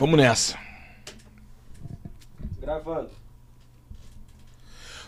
Vamos nessa. Gravando.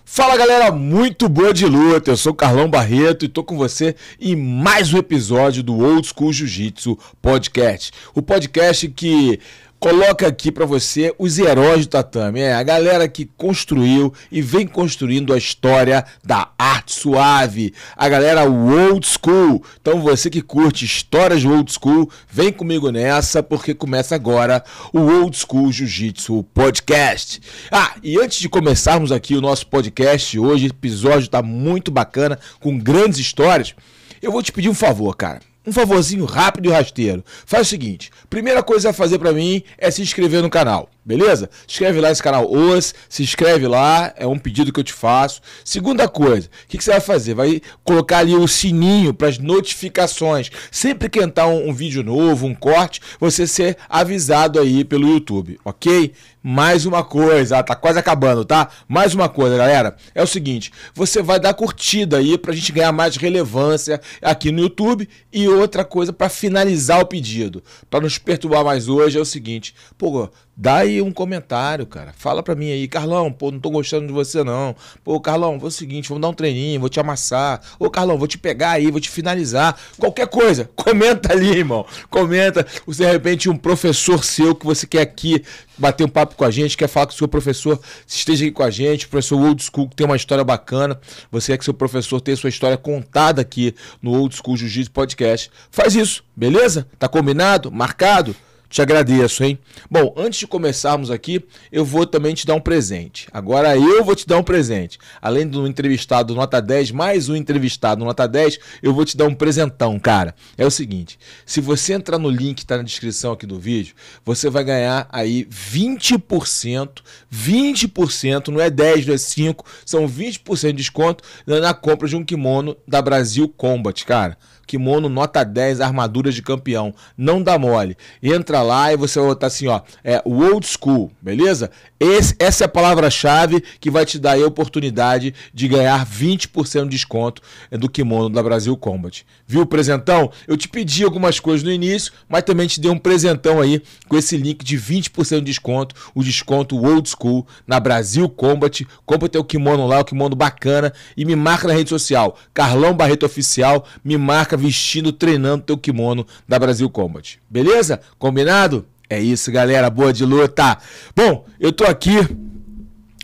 Fala galera, muito boa de luta. Eu sou Carlão Barreto e tô com você em mais um episódio do Old School Jiu-Jitsu Podcast. O podcast que coloca aqui para você os heróis do tatame, é a galera que construiu e vem construindo a história da arte suave, a galera old school. Então você que curte histórias old school, vem comigo nessa porque começa agora o Old School Jiu-Jitsu Podcast. Ah, e antes de começarmos aqui o nosso podcast hoje, o episódio tá muito bacana com grandes histórias. Eu vou te pedir um favor, cara um favorzinho rápido e rasteiro. Faz o seguinte: primeira coisa a fazer para mim é se inscrever no canal. Beleza? Escreve lá esse canal OAS, se inscreve lá, é um pedido que eu te faço. Segunda coisa, o que, que, você vai fazer? Vai colocar ali o sininho para as notificações. Sempre que entrar um, um, vídeo novo, um corte, você ser avisado aí pelo YouTube, ok? Mais uma coisa, tá quase acabando, tá? Mais uma coisa, galera, é o seguinte, você vai dar curtida aí para a gente ganhar mais relevância aqui no YouTube. E outra coisa, para finalizar o pedido, para nos perturbar mais hoje, é o seguinte, pô, Dá aí um comentário, cara. Fala pra mim aí, Carlão, pô, não tô gostando de você não. Pô, Carlão, vou o seguinte, vamos dar um treininho, vou te amassar. Ô, Carlão, vou te pegar aí, vou te finalizar. Qualquer coisa, comenta ali, irmão. Comenta. Você, de repente, um professor seu que você quer aqui bater um papo com a gente, quer falar que o seu professor, esteja aqui com a gente. O professor Old School que tem uma história bacana. Você quer que seu professor tenha sua história contada aqui no Old School Jiu-Jitsu Podcast. Faz isso, beleza? Tá combinado? Marcado? Te agradeço, hein? Bom, antes de começarmos aqui, eu vou também te dar um presente. Agora eu vou te dar um presente. Além do entrevistado nota 10, mais um entrevistado nota 10, eu vou te dar um presentão, cara. É o seguinte, se você entrar no link que está na descrição aqui do vídeo, você vai ganhar aí 20%, 20%, não é 10, não é 5, são 20% de desconto na compra de um kimono da Brasil Combat, cara kimono nota 10, armadura de campeão. Não dá mole. Entra lá e você vai botar assim, ó, é o old school, beleza? Esse, essa é a palavra-chave que vai te dar a oportunidade de ganhar 20% de desconto é, do kimono da Brasil Combat. Viu o presentão? Eu te pedi algumas coisas no início, mas também te dei um presentão aí com esse link de 20% de desconto, o desconto old school na Brasil Combat. Compra teu kimono lá, o kimono bacana e me marca na rede social, Carlão Barreto Oficial, me marca marca vestindo, treinando teu kimono da Brasil Combat. Beleza? Combinado? É isso, galera. Boa de luta. Bom, eu tô aqui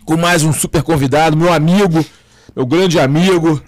com mais um super convidado, meu amigo, meu grande amigo.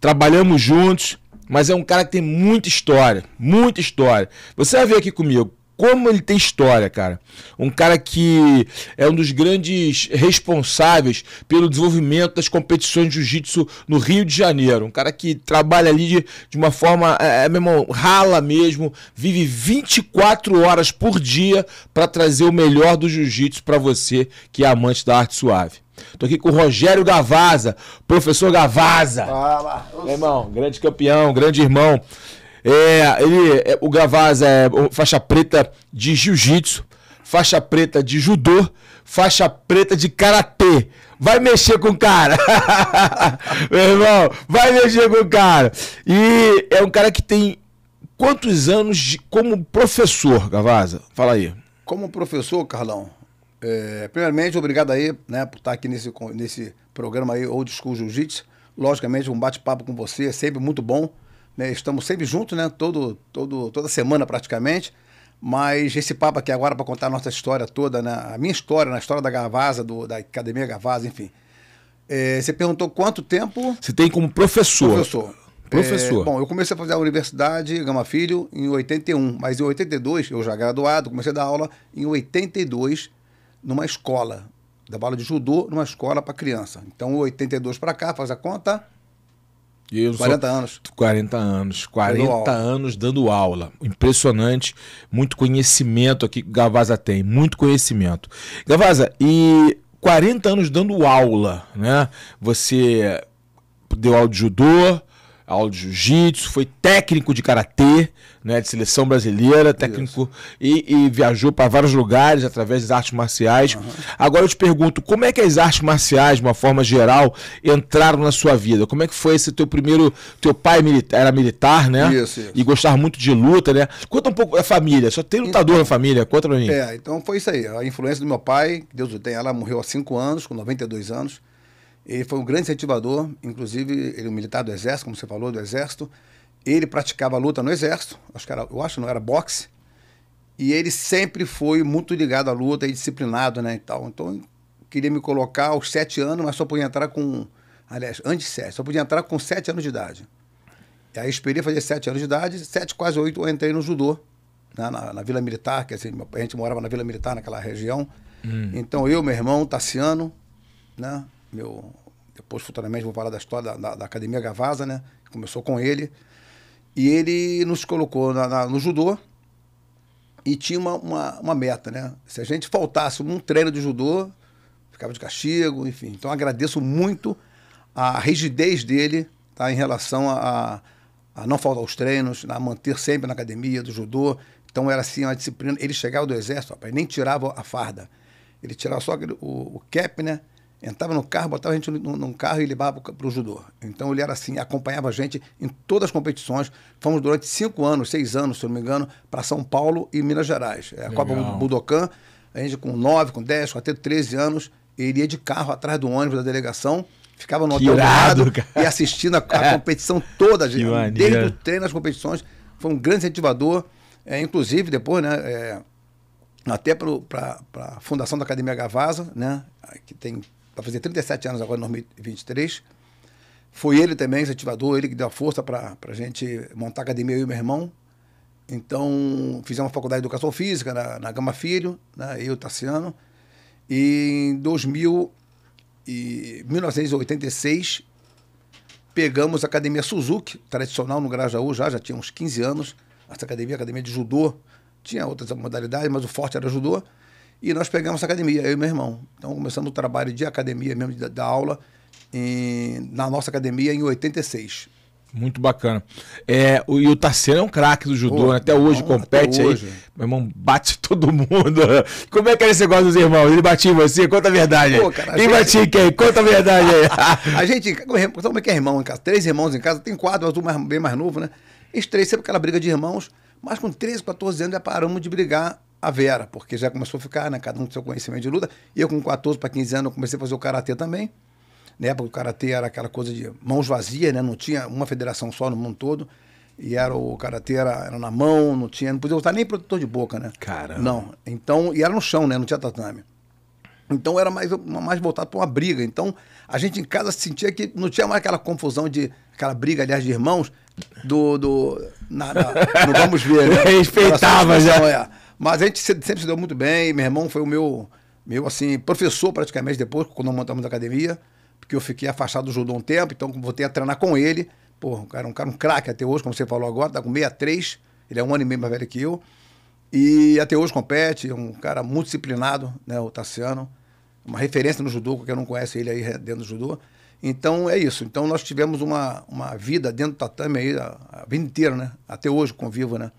Trabalhamos juntos, mas é um cara que tem muita história, muita história. Você vai ver aqui comigo como ele tem história, cara. Um cara que é um dos grandes responsáveis pelo desenvolvimento das competições de jiu-jitsu no Rio de Janeiro. Um cara que trabalha ali de, de uma forma, é, é meu irmão, rala mesmo, vive 24 horas por dia para trazer o melhor do jiu-jitsu para você que é amante da arte suave. Tô aqui com o Rogério Gavaza, professor Gavaza. Fala. Meu irmão, grande campeão, grande irmão. É, ele, é, o Gavaza é faixa preta de jiu-jitsu, faixa preta de judô, faixa preta de karatê. Vai mexer com o cara. Meu irmão, vai mexer com o cara. E é um cara que tem quantos anos de, como professor, Gavaza? Fala aí. Como professor, Carlão, é, primeiramente, obrigado aí, né, por estar aqui nesse, nesse programa aí, Old School Jiu-Jitsu. Logicamente, um bate-papo com você é sempre muito bom. Né? Estamos sempre juntos, né? Todo, todo, toda semana praticamente. Mas esse papo aqui agora para contar a nossa história toda, né? a minha história, na né? história da Gavasa, do, da Academia Gavasa, enfim. É, você perguntou quanto tempo. Você tem como professor. Professor. Professor. É, bom, eu comecei a fazer a universidade Gama Filho em 81, mas em 82, eu já graduado, comecei a dar aula em 82 numa escola, da aula de judô numa escola para criança. Então, 82 para cá, faz a conta, eu 40 sou... anos. 40 anos. 40 anos dando aula. Impressionante. Muito conhecimento aqui que Gavaza tem. Muito conhecimento. Gavaza, e 40 anos dando aula, né? Você deu aula de judô, aula de jiu-jitsu, foi técnico de karatê, né, de seleção brasileira, técnico e, e, viajou para vários lugares através das artes marciais. Uhum. Agora eu te pergunto, como é que as artes marciais, de uma forma geral, entraram na sua vida? Como é que foi esse teu primeiro, teu pai milita, era militar, né? Isso, isso. E gostava muito de luta, né? Conta um pouco da família, só tem lutador então, na família, conta pra mim. É, então foi isso aí, a influência do meu pai, Deus o tenha, ela morreu há 5 anos, com 92 anos. Ele foi um grande incentivador, inclusive ele é um militar do Exército, como você falou, do Exército. Ele praticava luta no Exército, acho que era, eu acho não era boxe. E ele sempre foi muito ligado à luta e disciplinado, né, e tal. Então, queria me colocar aos sete anos, mas só podia entrar com... Aliás, antes de sete, só podia entrar com sete anos de idade. E aí esperei fazer sete anos de idade, sete, quase oito, eu entrei no judô, na, né, na, na Vila Militar, que assim, a gente morava na Vila Militar, naquela região. Hum. Então, eu, meu irmão, Tassiano, né? meu depois futuramente vou falar da história da, da, da academia Gavasa, né? Começou com ele e ele nos colocou na, na, no judô e tinha uma, uma, uma, meta, né? Se a gente faltasse um treino de judô, ficava de castigo, enfim. Então agradeço muito a rigidez dele, tá? Em relação a, a não faltar os treinos, a manter sempre na academia do judô. Então era assim uma disciplina. Ele chegava do exército, rapaz, nem tirava a farda. Ele tirava só o, o cap, né? entrava no carro, botava a gente num, num carro e levava para o judô. Então ele era assim, acompanhava a gente em todas as competições. Fomos durante cinco anos, seis anos, se não me engano, para São Paulo e Minas Gerais. É, a Copa Budokan, a gente com nove, com dez, com até 13 anos, iria de carro atrás do ônibus da delegação, ficava no hotel lado e assistindo a, a competição toda, gente, desde o treino às competições. Foi um grande incentivador, é, inclusive depois, né? É, até para a Fundação da Academia Gavasa, né, que tem vai fazer 37 anos agora em 2023. Foi ele também, incentivador, ele que deu a força para a gente montar a academia, eu e meu irmão. Então, fizemos faculdade de educação física na, na Gama Filho, né, eu e o Tassiano. E em 2000 e 1986, pegamos a academia Suzuki, tradicional no Grajaú já, já tinha uns 15 anos. Essa academia, academia de judô, tinha outras modalidades, mas o forte era judô. E nós pegamos a academia, eu e meu irmão. Então, começando o trabalho de academia mesmo, da, da aula, em, na nossa academia em 86. Muito bacana. É, o, e o Tarceno é um craque do judô, Pô, né? até hoje irmão, compete até hoje. aí. Meu irmão bate todo mundo. Como é que era esse negócio dos irmãos? Ele batia em você? Conta a verdade Pô, cara, aí. Quem gente... batia em quem? Conta a verdade aí. a gente, é, como é que é irmão em casa? Três irmãos em casa, tem quatro, mas um mais, bem mais novo, né? Os três sempre aquela briga de irmãos, mas com 13, 14 anos já paramos de brigar a Vera, porque já começou a ficar, né? Cada um com seu conhecimento de luta. E eu, com 14 para 15 anos, comecei a fazer o karatê também. Na né? época, o karatê era aquela coisa de mãos vazias, né? Não tinha uma federação só no mundo todo. E era o karatê era, era, na mão, não tinha. Não podia usar nem protetor de boca, né? Cara. Não. Então, e era no chão, né? Não tinha tatame. Então era mais, mais voltado para uma briga. Então a gente em casa sentia que não tinha mais aquela confusão de aquela briga, aliás, de irmãos, do. do na, na, vamos ver. Né? Respeitava já. É. Mas a gente sempre se deu muito bem. Meu irmão foi o meu, meu assim, professor praticamente depois, quando montamos a academia, porque eu fiquei afastado do judô um tempo, então voltei a treinar com ele. Pô, o cara, é um cara, um craque até hoje, como você falou agora, tá com 63, ele é um ano e meio mais velho que eu. E até hoje compete, é um cara muito disciplinado, né, o Tassiano. Uma referência no judô, quem não conhece ele aí é, dentro do judô. Então é isso. Então nós tivemos uma, uma vida dentro do tatame aí, a, a vida inteira, né? Até hoje convivo, né?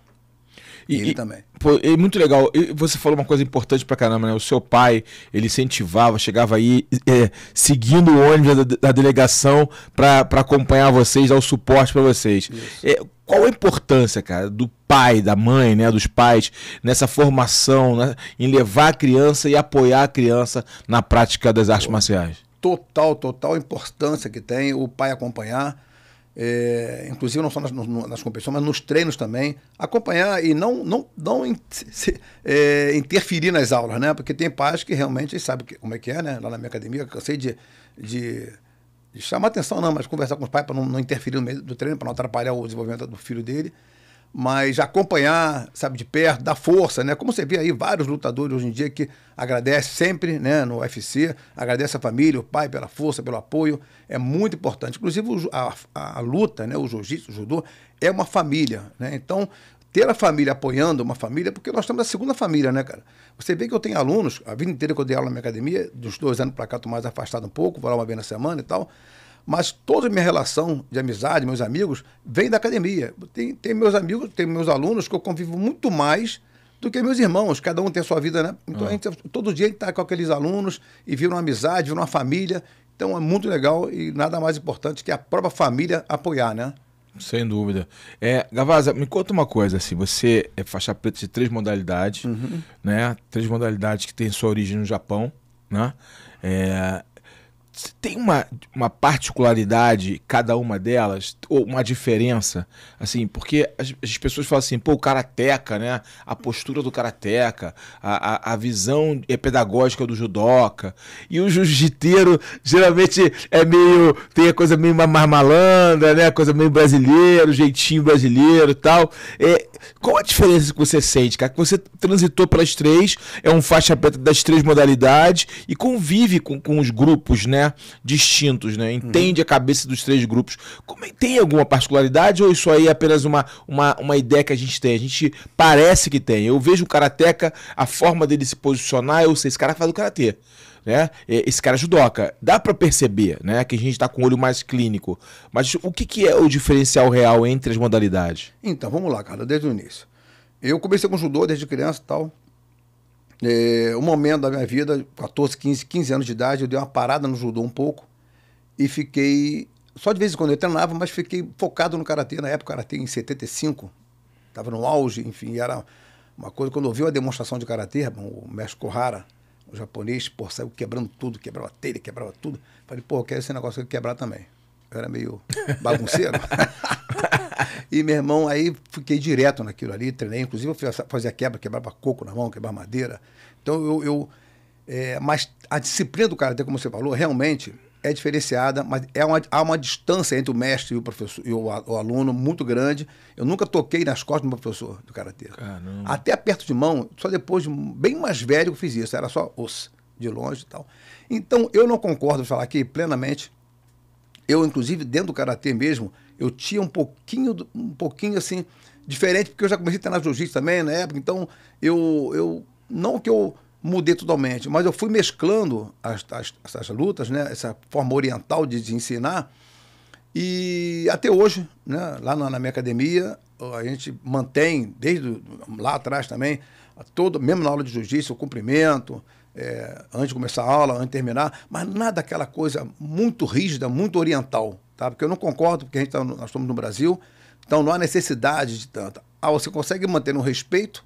E, ele e, também. Pô, é muito legal. você falou uma coisa importante pra caramba, né? O seu pai, ele incentivava, chegava aí é, seguindo o ônibus da, da delegação pra, acompanhar vocês, dar o suporte para vocês. É, qual a importância, cara, do pai, da mãe, né, dos pais, nessa formação, né, em levar a criança e apoiar a criança na prática das artes marciais? Total, total importância que tem o pai acompanhar é, inclusive não só nas, nas, competições, mas nos treinos também, acompanhar e não, não, não in, se, é, interferir nas aulas, né? Porque tem pais que realmente sabem que, como é que é, né? Lá na minha academia, eu cansei de, de, de chamar atenção, não, mas conversar com os pais para não, não, interferir no meio do treino, para não atrapalhar o desenvolvimento do filho dele mas acompanhar, sabe, de perto, dar força, né? Como você vê aí vários lutadores hoje em dia que agradecem sempre, né, no UFC, agradece a família, o pai pela força, pelo apoio, é muito importante. Inclusive a, a, a luta, né, o jiu-jitsu, o judô, é uma família, né? Então, ter a família apoiando uma família, porque nós estamos a segunda família, né, cara? Você vê que eu tenho alunos, a vida inteira que eu dei aula na minha academia, dos dois anos para cá, estou mais afastado um pouco, vou lá uma vez na semana e tal, mas toda a minha relação de amizade, meus amigos, vem da academia. Tem, tem meus amigos, tem meus alunos que eu convivo muito mais do que meus irmãos. Cada um tem a sua vida, né? Então, ah. a gente, todo dia a gente está com aqueles alunos e vira uma amizade, vira uma família. Então, é muito legal e nada mais importante que a própria família apoiar, né? Sem dúvida. É, Gavaza, me conta uma coisa, assim, você é faixa preta de três modalidades, uhum. né? Três modalidades que têm sua origem no Japão, né? É, tem uma, uma particularidade, cada uma delas, ou uma diferença, assim, porque as, as pessoas falam assim, pô, o karateca, né? A postura do karateca, a, a, a visão é pedagógica do judoca, e o jiu-jiteiro geralmente é meio, tem a coisa meio mais malandra, né? Coisa meio brasileira, jeitinho brasileiro e tal. É, qual a diferença que você sente, cara? Que você transitou pelas três, é um faixa preta das três modalidades e convive com, com os grupos, né? Né, distintos, né? Entende uhum. a cabeça dos três grupos. Como, é, tem alguma particularidade ou isso aí é apenas uma, uma, uma ideia que a gente tem? A gente parece que tem. Eu vejo o Karateka, a forma dele se posicionar, eu sei, esse cara faz o Karatê né? Esse cara é judoca. Dá para perceber, né? Que a gente está com o olho mais clínico. Mas o que, que é o diferencial real entre as modalidades? Então, vamos lá, cara, desde o início. Eu comecei com judô desde criança e tal é, um momento da minha vida, 14, 15, 15 anos de idade, eu dei uma parada no judô um pouco e fiquei. Só de vez em quando eu treinava, mas fiquei focado no karatê. Na época, karatê em 75, estava no auge, enfim, era uma coisa. Quando eu vi a demonstração de karatê, o mestre Kohara, o japonês, pô, saiu quebrando tudo, quebrava telha, quebrava tudo. Falei, pô, eu quero esse negócio aqui quebrar também. Eu era meio bagunceiro. e meu irmão, aí fiquei direto naquilo ali, treinei. Inclusive, eu fazia quebra, quebrava coco na mão, quebrava madeira. Então, eu. eu é, mas a disciplina do karatê, como você falou, realmente é diferenciada, mas é uma, há uma distância entre o mestre e o professor e o, o aluno muito grande. Eu nunca toquei nas costas do meu professor do karatê. Até aperto de mão, só depois bem mais velho que eu fiz isso, era só osso de longe e tal. Então, eu não concordo em falar aqui plenamente. Eu, inclusive, dentro do karatê mesmo, eu tinha um pouquinho, um pouquinho assim, diferente, porque eu já comecei a treinar jiu-jitsu também na época, então eu, eu não que eu mudei totalmente, mas eu fui mesclando as, as, essas lutas, né, essa forma oriental de, de ensinar, e até hoje, né, lá na, na, minha academia, a gente mantém, desde lá atrás também, todo, mesmo na aula de jiu-jitsu, cumprimento, é, antes de começar a aula, antes de terminar, mas nada aquela coisa muito rígida, muito oriental tá? Porque eu não concordo, porque a gente tá, nós estamos no Brasil, então não há necessidade de tanta. Ah, você consegue manter um respeito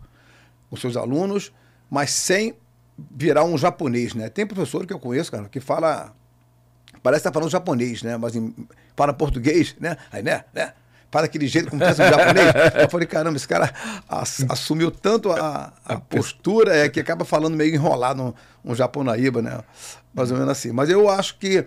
com seus alunos, mas sem virar um japonês, né? Tem professor que eu conheço, cara, que fala parece que tá falando japonês, né? Mas em, para português, né? Aí, né? né? Para aquele jeito como pensa um japonês. Eu falei, caramba, esse cara ass assumiu tanto a, a postura é, que acaba falando meio enrolado um, um japonaíba, né? Mais ou menos assim. Mas eu acho que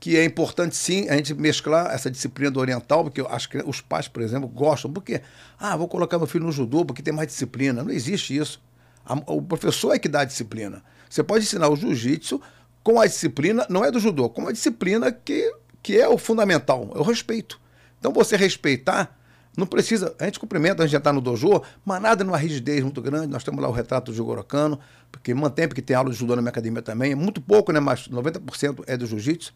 que é importante sim a gente mesclar essa disciplina do oriental, porque as, os pais, por exemplo, gostam, porque, ah, vou colocar meu filho no judô porque tem mais disciplina. Não existe isso. A, o professor é que dá a disciplina. Você pode ensinar o jiu-jitsu com a disciplina, não é do judô, com a disciplina que, que é o fundamental, é o respeito. Então você respeitar, não precisa, a gente cumprimenta, a gente já está no dojo, mas nada numa rigidez muito grande, nós temos lá o retrato do Jigorocano, porque mantém, porque tem aula de judô na minha academia também, é muito pouco, né, mas 90% é do jiu-jitsu.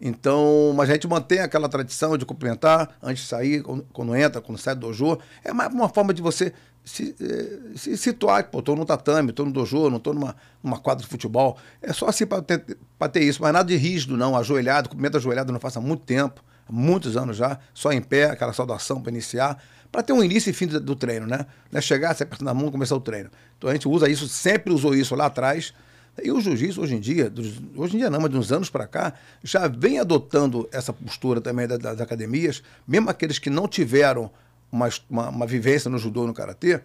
Então, mas a gente mantém aquela tradição de cumprimentar antes de sair, quando, entra, quando sai do dojo. É mais uma forma de você se, eh, se situar. Pô, tô no tatame, tô no dojo, não tô numa, numa quadra de futebol. É só assim para ter, ter isso. Mas nada de rígido, não. Ajoelhado, cumprimento ajoelhado não faço há muito tempo, há muitos anos já. Só em pé, aquela saudação para iniciar. Para ter um início e fim do, do treino, né? É chegar, se apertar na mão, começar o treino. Então a gente usa isso, sempre usou isso lá atrás. E o jiu-jitsu, hoje em dia, dos, hoje em dia não, mas de uns anos para cá, já vem adotando essa postura também das, das academias, mesmo aqueles que não tiveram uma, uma, uma vivência no judô no karatê,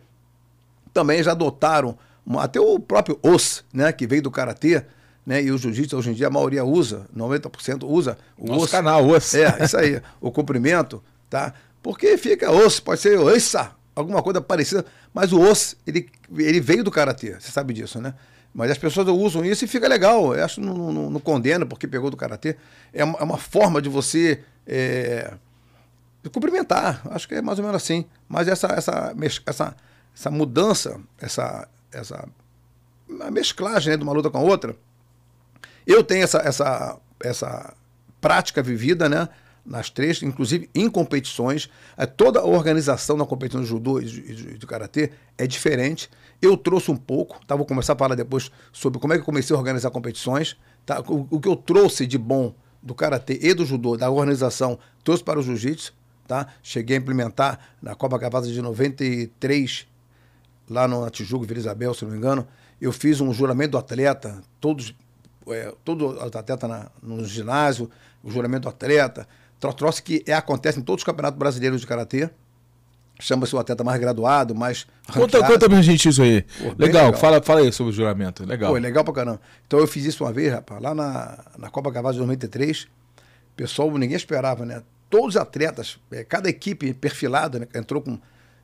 também já adotaram, uma, até o próprio os, né, que veio do karatê, né, e o jiu-jitsu hoje em dia a maioria usa, 90% usa o Nosso os. canal, os. É, isso aí, o cumprimento, tá? Porque fica os, pode ser ossa, alguma coisa parecida, mas o os, ele, ele veio do karatê, você sabe disso, né? Mas as pessoas usam isso e fica legal. Eu acho não, não, não condena porque pegou do karatê. É uma, é uma forma de você é, cumprimentar. Acho que é mais ou menos assim. Mas essa, essa, essa, essa mudança, essa, essa mesclagem né, de uma luta com a outra. Eu tenho essa, essa, essa prática vivida, né? Nas três, inclusive em competições. É, toda a organização da competição de judô e de, de, de karatê é diferente. Eu trouxe um pouco, tá? Vou começar a falar depois sobre como é que eu comecei a organizar competições, tá? O, o que eu trouxe de bom do karatê e do judô, da organização, trouxe para o jiu-jitsu, tá? Cheguei a implementar na Copa Cavada de 93, lá no Tijuca, Vila Isabel, se não me engano, eu fiz um juramento do atleta, todos é, todo atleta na, no ginásio, o juramento do atleta, troço que é, acontece em todos os campeonatos brasileiros de karatê, chama-se um atleta mais graduado, mais. Conta, conta pra gente isso aí. Pô, legal, legal, Fala, fala aí sobre o juramento. Legal. Pô, é legal pra caramba. Então eu fiz isso uma vez, rapaz, lá na, na Copa Cavalo de 93. Pessoal, ninguém esperava, né? Todos os atletas, é, cada equipe perfilada, né? Entrou com.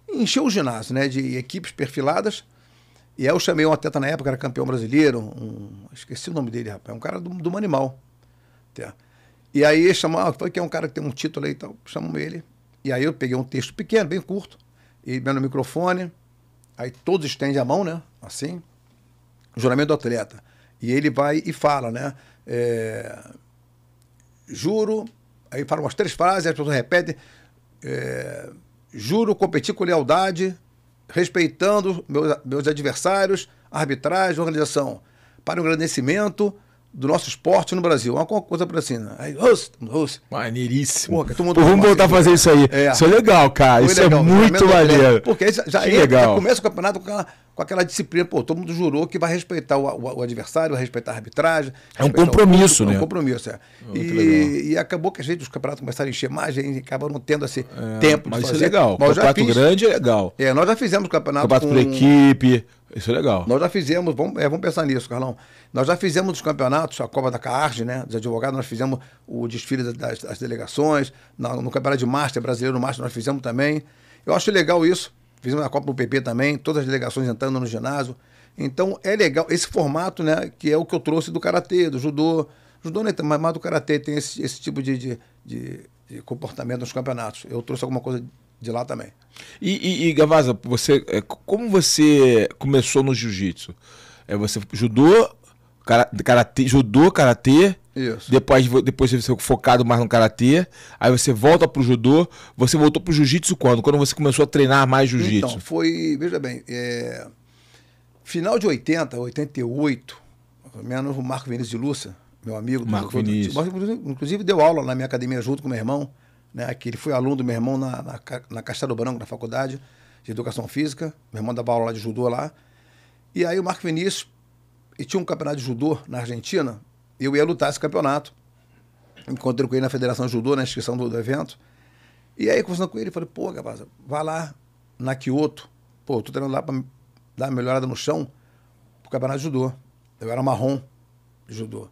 Encheu o ginásio, né? De equipes perfiladas. E aí eu chamei um atleta na época, era campeão brasileiro, um, esqueci o nome dele, rapaz, um cara do, do Manimal. E aí chamava, ah, foi que é um cara que tem um título aí e tal, chamamos ele. E aí eu peguei um texto pequeno, bem curto, e bem no microfone. Aí todos estendem a mão, né? Assim. Juramento do atleta. E ele vai e fala, né? É, juro. Aí fala umas três frases, as pessoas repetem. É, juro competir com lealdade, respeitando meus, meus adversários, arbitragem, organização. Para o um agradecimento do nosso esporte no Brasil. É uma coisa para assim. Aí, Maneiríssimo. Porra, todo mundo Pô, vamos voltar a assim, fazer né? isso aí. É. Isso é legal, cara. Foi isso é legal, é muito maneiro. Porque já, já, é, já, começa o campeonato com aquela, com aquela, disciplina. Pô, todo mundo jurou que vai respeitar o, o, o adversário, vai respeitar a arbitragem. É um compromisso, público, né? É um compromisso, é. e, e, acabou que a gente, os campeonatos começaram a encher mais, e acabaram tendo assim, tempo mas de fazer. isso é legal. Mas campeonato fiz, grande é legal. É, nós já fizemos campeonato. Campeonato com... por equipe isso é legal. Nós já fizemos, vamos, é, vamos pensar nisso, Carlão. Nós já fizemos os campeonatos, a Copa da Caarge, né? Dos advogados, nós fizemos o desfile das, das delegações, no, no campeonato de Master, brasileiro Master, nós fizemos também. Eu acho legal isso. Fizemos a Copa do PP também, todas as delegações entrando no ginásio. Então é legal esse formato, né? Que é o que eu trouxe do karatê, do judô. Judô, né? Mas, mas do karatê tem esse, esse tipo de, de, de, de comportamento nos campeonatos. Eu trouxe alguma coisa de lá também. E, e, e Gavaza, você, é, como você começou no jiu-jitsu? É, você judô, karatê, judô, karatê. Isso. Depois, depois você foi focado mais no karatê. Aí você volta pro judô. Você voltou pro jiu-jitsu quando? Quando você começou a treinar mais jiu-jitsu? Então, foi. Veja bem, é, final de 80, 88, menos o Marco Vinícius de Lúcia, meu amigo. Marco do, Vinícius. Do, inclusive deu aula na minha academia junto com meu irmão né, que ele foi aluno do meu irmão na, na, na Castelo Branco, na faculdade de Educação Física. Meu irmão dava aula de judô lá. E aí o Marco Vinícius, e tinha um campeonato de judô na Argentina, e eu ia lutar esse campeonato. Encontrei com ele na Federação de Judô, na inscrição do, do evento. E aí, conversando com ele, falei, pô, rapaz, vai lá na Kyoto. Pô, eu tô treinando lá pra dar uma melhorada no chão pro campeonato de judô. Eu era marrom de judô.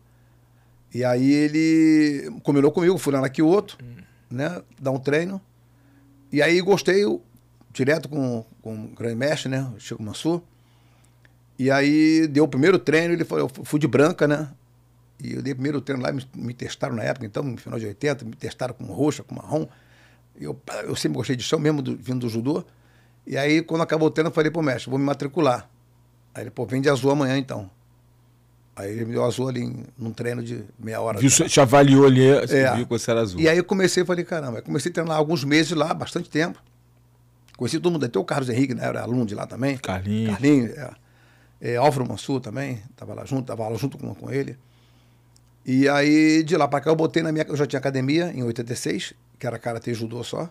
E aí ele combinou comigo, fui lá na Kyoto. Hum né? Dar um treino. E aí gostei, eu, direto com, com o grande mestre, né? Chico Mansur. E aí deu o primeiro treino, ele falou, eu fui de branca, né? E eu dei o primeiro treino lá, me, me testaram na época, então, no final de 80, me testaram com roxa, com marrom. Eu, eu sempre gostei de chão, mesmo do, vindo do judô. E aí, quando acabou o treino, eu falei pro mestre, vou me matricular. Aí ele, pô, vem de azul amanhã então. Aí ele me deu azul ali num treino de meia hora. Viu, te avaliou ali, é. viu que você era azul. E aí eu comecei, falei, caramba, eu comecei a treinar alguns meses lá, bastante tempo. Conheci todo mundo, até o Carlos Henrique, né, era aluno de lá também. Carlinhos. Carlinhos, é. é Álvaro Mansur também, estava lá junto, estava lá junto com, com ele. E aí, de lá para cá, eu botei na minha. Eu já tinha academia em 86, que era cara ter judô só.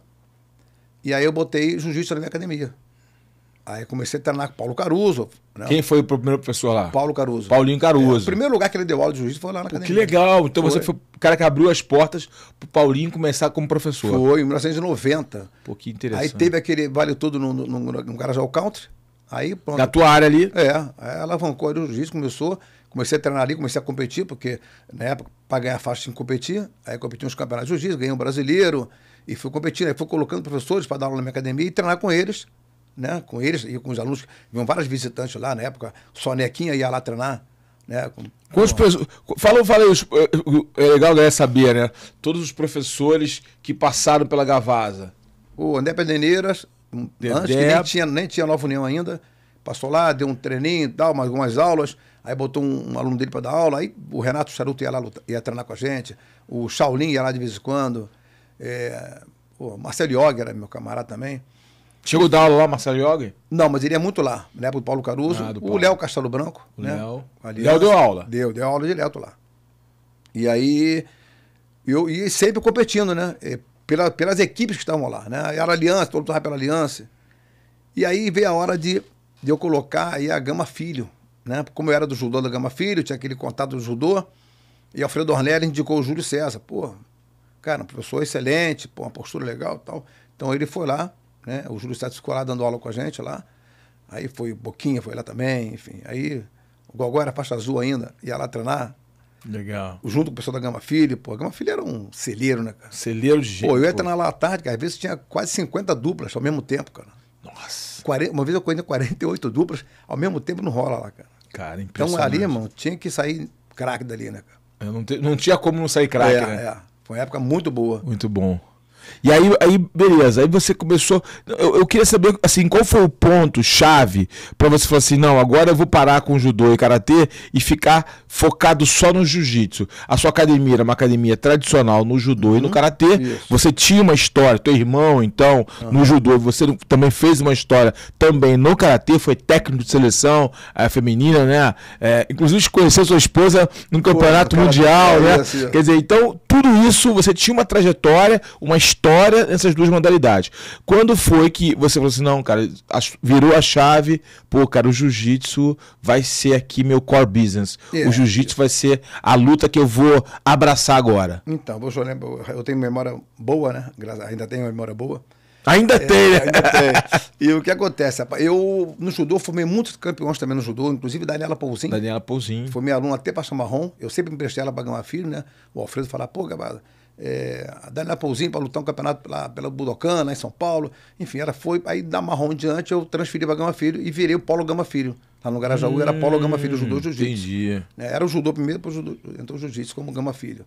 E aí eu botei jiu-jitsu na minha academia. Aí comecei a treinar com Paulo Caruso. Né? Quem foi o primeiro professor lá? Paulo Caruso. Paulinho Caruso. É, o primeiro lugar que ele deu aula de juiz foi lá na Pô, academia. Que legal! Então foi. você foi o cara que abriu as portas pro Paulinho começar como professor. Foi, em 1990. Pô, que interessante. Aí teve aquele vale todo no, no, no, no Garajal Country. Aí, pronto. Na tua área ali? É. Aí alavancou ali o juiz, começou. Comecei a treinar ali, comecei a competir, porque na época, para ganhar faixa tinha que competir. Aí competi uns campeonatos de juiz, ganhei um brasileiro. E fui competindo. Aí fui colocando professores para dar aula na minha academia e treinar com eles né, com eles e com os alunos. Vinham várias visitantes lá na época. Sonequinha ia lá treinar. Né, com, com... Falou, falei, é, é, é legal galera saber, né? Todos os professores que passaram pela Gavasa. O André Pederneiras, hum, antes que nem tinha, nem tinha Nova União ainda, passou lá, deu um treininho e tal, algumas aulas. Aí botou um, um aluno dele para dar aula. Aí o Renato Charuto ia lá lutar, ia treinar com a gente. O Shaolin ia lá de vez em quando. É, pô, Marcelo Yoga era meu camarada também. Chegou a dar aula lá, Marcelo Yoga? Não, mas ele é muito lá. Na né, época do Paulo Caruso. Ah, do Paulo. O Léo Castelo Branco. O né? Léo. Aliás, Léo deu aula? Deu, deu aula direto lá. E aí, eu ia sempre competindo, né? Pela, pelas equipes que estavam lá, né? Era aliança, todo mundo estava pela aliança. E aí veio a hora de, de eu colocar aí a Gama Filho, né? Como eu era do judô da Gama Filho, tinha aquele contato do judô. E Alfredo Ornelli indicou o Júlio César. Pô, cara, um professor excelente, pô, uma postura legal e tal. Então ele foi lá né? O Júlio está ficou lá dando aula com a gente lá. Aí foi Boquinha, foi lá também, enfim. Aí o Gogó era faixa azul ainda, ia lá treinar. Legal. Junto com o pessoal da Gama Filho, pô. A Gama Filho era um celeiro, né, cara? Celeiro de gente. Pô, eu ia treinar lá à tarde, cara. Às vezes tinha quase 50 duplas ao mesmo tempo, cara. Nossa. uma vez eu corri 48 duplas, ao mesmo tempo não rola lá, cara. Cara, impressionante. É então ali, irmão, tinha que sair craque dali, né, cara? Eu não, te, não tinha como não sair craque, é, né? É. Foi uma época muito boa. Muito bom. E aí, aí beleza, aí você começou. Eu, eu queria saber, assim, qual foi o ponto-chave para você falar assim: não, agora eu vou parar com judô e karatê e ficar focado só no jiu-jitsu. A sua academia era uma academia tradicional no judô uhum, e no uhum. karatê. Você tinha uma história, teu irmão, então, uhum. no judô, você também fez uma história também no karatê, foi técnico de seleção é, feminina, né? É, inclusive, conheceu sua esposa no Campeonato Pô, Mundial, é, né? Quer dizer, então, tudo isso, você tinha uma trajetória, uma história história nessas duas modalidades. Quando foi que você falou assim, não, cara, virou a chave, pô, cara, o jiu-jitsu vai ser aqui meu core business. O é. jiu-jitsu vai ser a luta que eu vou abraçar agora. Então, você lembra, eu tenho memória boa, né? Ainda tenho memória boa. Ainda é, tem, né? Ainda tem. E o que acontece, rapaz? Eu, no judô, formei muitos campeões também no judô, inclusive Daniela Pouzinho. Daniela Pouzinho. Foi minha aluna até passar marrom. Eu sempre me emprestei ela para ganhar filho, né? O Alfredo falava, pô, Gabada, é, a Daniela Pouzinho para lutar um campeonato pela, pela Budokan, lá em São Paulo. Enfim, ela foi. Aí da Marrom em diante, eu transferi para Gama Filho e virei o Paulo Gama Filho. Lá no Garajaú hum, era Paulo Gama Filho, judô jiu-jitsu. Entendi. Né, era o judô primeiro, depois judô, entrou o jiu-jitsu como Gama Filho.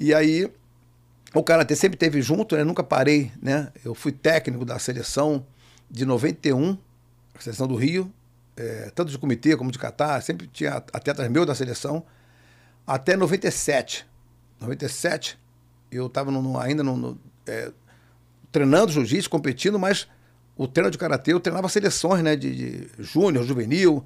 E aí, o Karatê sempre teve junto, né? Nunca parei, né? Eu fui técnico da seleção de 91, a seleção do Rio, é, tanto de comitê como de catar, sempre tinha atletas meus da seleção, até 97. 97, eu estava ainda no, no, é, treinando jiu-jitsu, competindo, mas o treino de karatê, eu treinava seleções, né? De, de júnior, juvenil.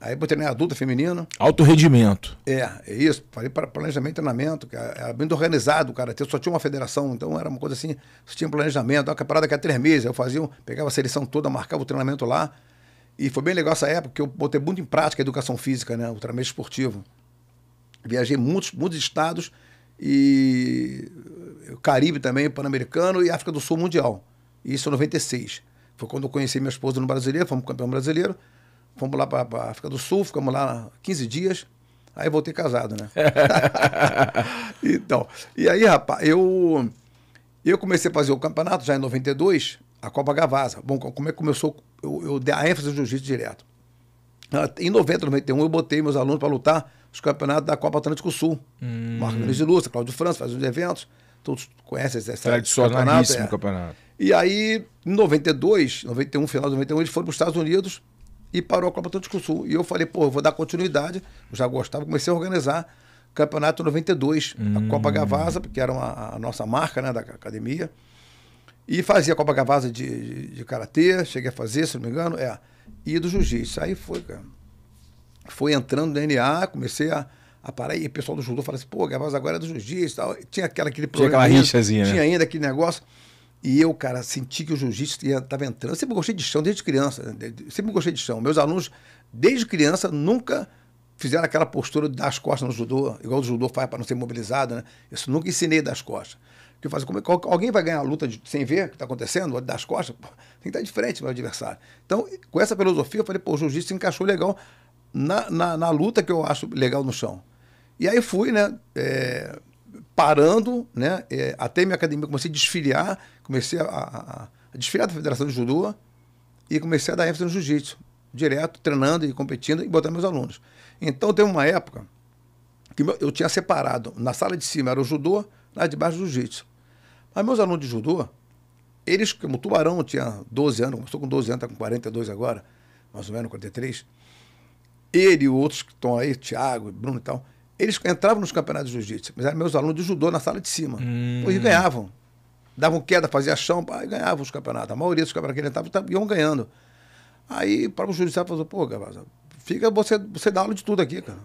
Aí eu treinei adulta, feminino. Alto rendimento. É, é isso. Falei para planejamento e treinamento. Que era bem organizado o karatê. Só tinha uma federação, então era uma coisa assim. Só tinha planejamento. Uma parada que era três meses. Eu fazia, pegava a seleção toda, marcava o treinamento lá. E foi bem legal essa época, que eu botei muito em prática a educação física, né? O treinamento esportivo. Viajei muitos, muitos estados e Caribe também, Pan-Americano e África do Sul Mundial. Isso é em 96. Foi quando eu conheci minha esposa no Brasileiro, fomos campeão brasileiro. Fomos lá para a África do Sul, ficamos lá 15 dias. Aí voltei casado, né? então, e aí, rapaz, eu, eu comecei a fazer o campeonato já em 92, a Copa Gavasa. Bom, como é que começou? Eu, eu dei a ênfase no jiu-jitsu direto. Ah, em 90, 91, eu botei meus alunos para lutar os campeonatos da Copa Atlântico Sul. Hum. Marco de Ilustra, Cláudio França faz os eventos. Todos conhecem esse Tradicionalíssimo campeonato. É. campeonato. E aí, em 92, 91, final de 91, eles foram para os Estados Unidos e parou a Copa Atlântico Sul. E eu falei, pô, eu vou dar continuidade. Eu já gostava, comecei a organizar Campeonato 92, hum. a Copa Gavasa, porque era uma, a nossa marca né, da academia. E fazia a Copa Gavasa de, de, de Karatê, cheguei a fazer, se não me engano, é. E do Jiu-Jitsu. Aí foi, cara foi entrando no NA, comecei a, a parar. E o pessoal do judô fala assim, pô, Gavaz agora é do jiu-jitsu tal. Tinha aquela, aquele problema. Tinha aquela rinchazinha. Né? Tinha ainda aquele negócio. E eu, cara, senti que o jiu-jitsu estava entrando. Eu sempre gostei de chão desde criança. Né? Sempre gostei de chão. Meus alunos, desde criança, nunca fizeram aquela postura das costas no judô, igual o judô faz para não ser mobilizado, né? Isso nunca ensinei das costas. Que eu faço, assim, como, é, alguém vai ganhar a luta de, sem ver o que está acontecendo, das costas, pô, tem que estar de frente o adversário. Então, com essa filosofia, eu falei, pô, o jiu-jitsu encaixou legal na, na, na, luta que eu acho legal no chão. E aí fui, né? É, parando, né? É, até minha academia comecei a desfiliar, comecei a, a, a, desfiliar da Federação de Judô e comecei a dar ênfase no jiu-jitsu, direto, treinando e competindo e botando meus alunos. Então teve uma época que eu tinha separado, na sala de cima era o judô, lá de baixo jiu-jitsu. Mas meus alunos de judô, eles, como o Tubarão tinha 12 anos, começou com 12 anos, está com 42 agora, mais ou menos, 43, ele e outros que estão aí, Thiago, Bruno e tal, eles entravam nos campeonatos de jiu-jitsu, mas eram meus alunos de judô na sala de cima. Hum. Eles ganhavam. Davam queda, faziam chão, e ganhavam os campeonatos. A maioria dos campeonatos que eles estavam tá, iam ganhando. Aí para o judiciário falou, pô, Gavasa, fica você, você dá aula de tudo aqui, cara.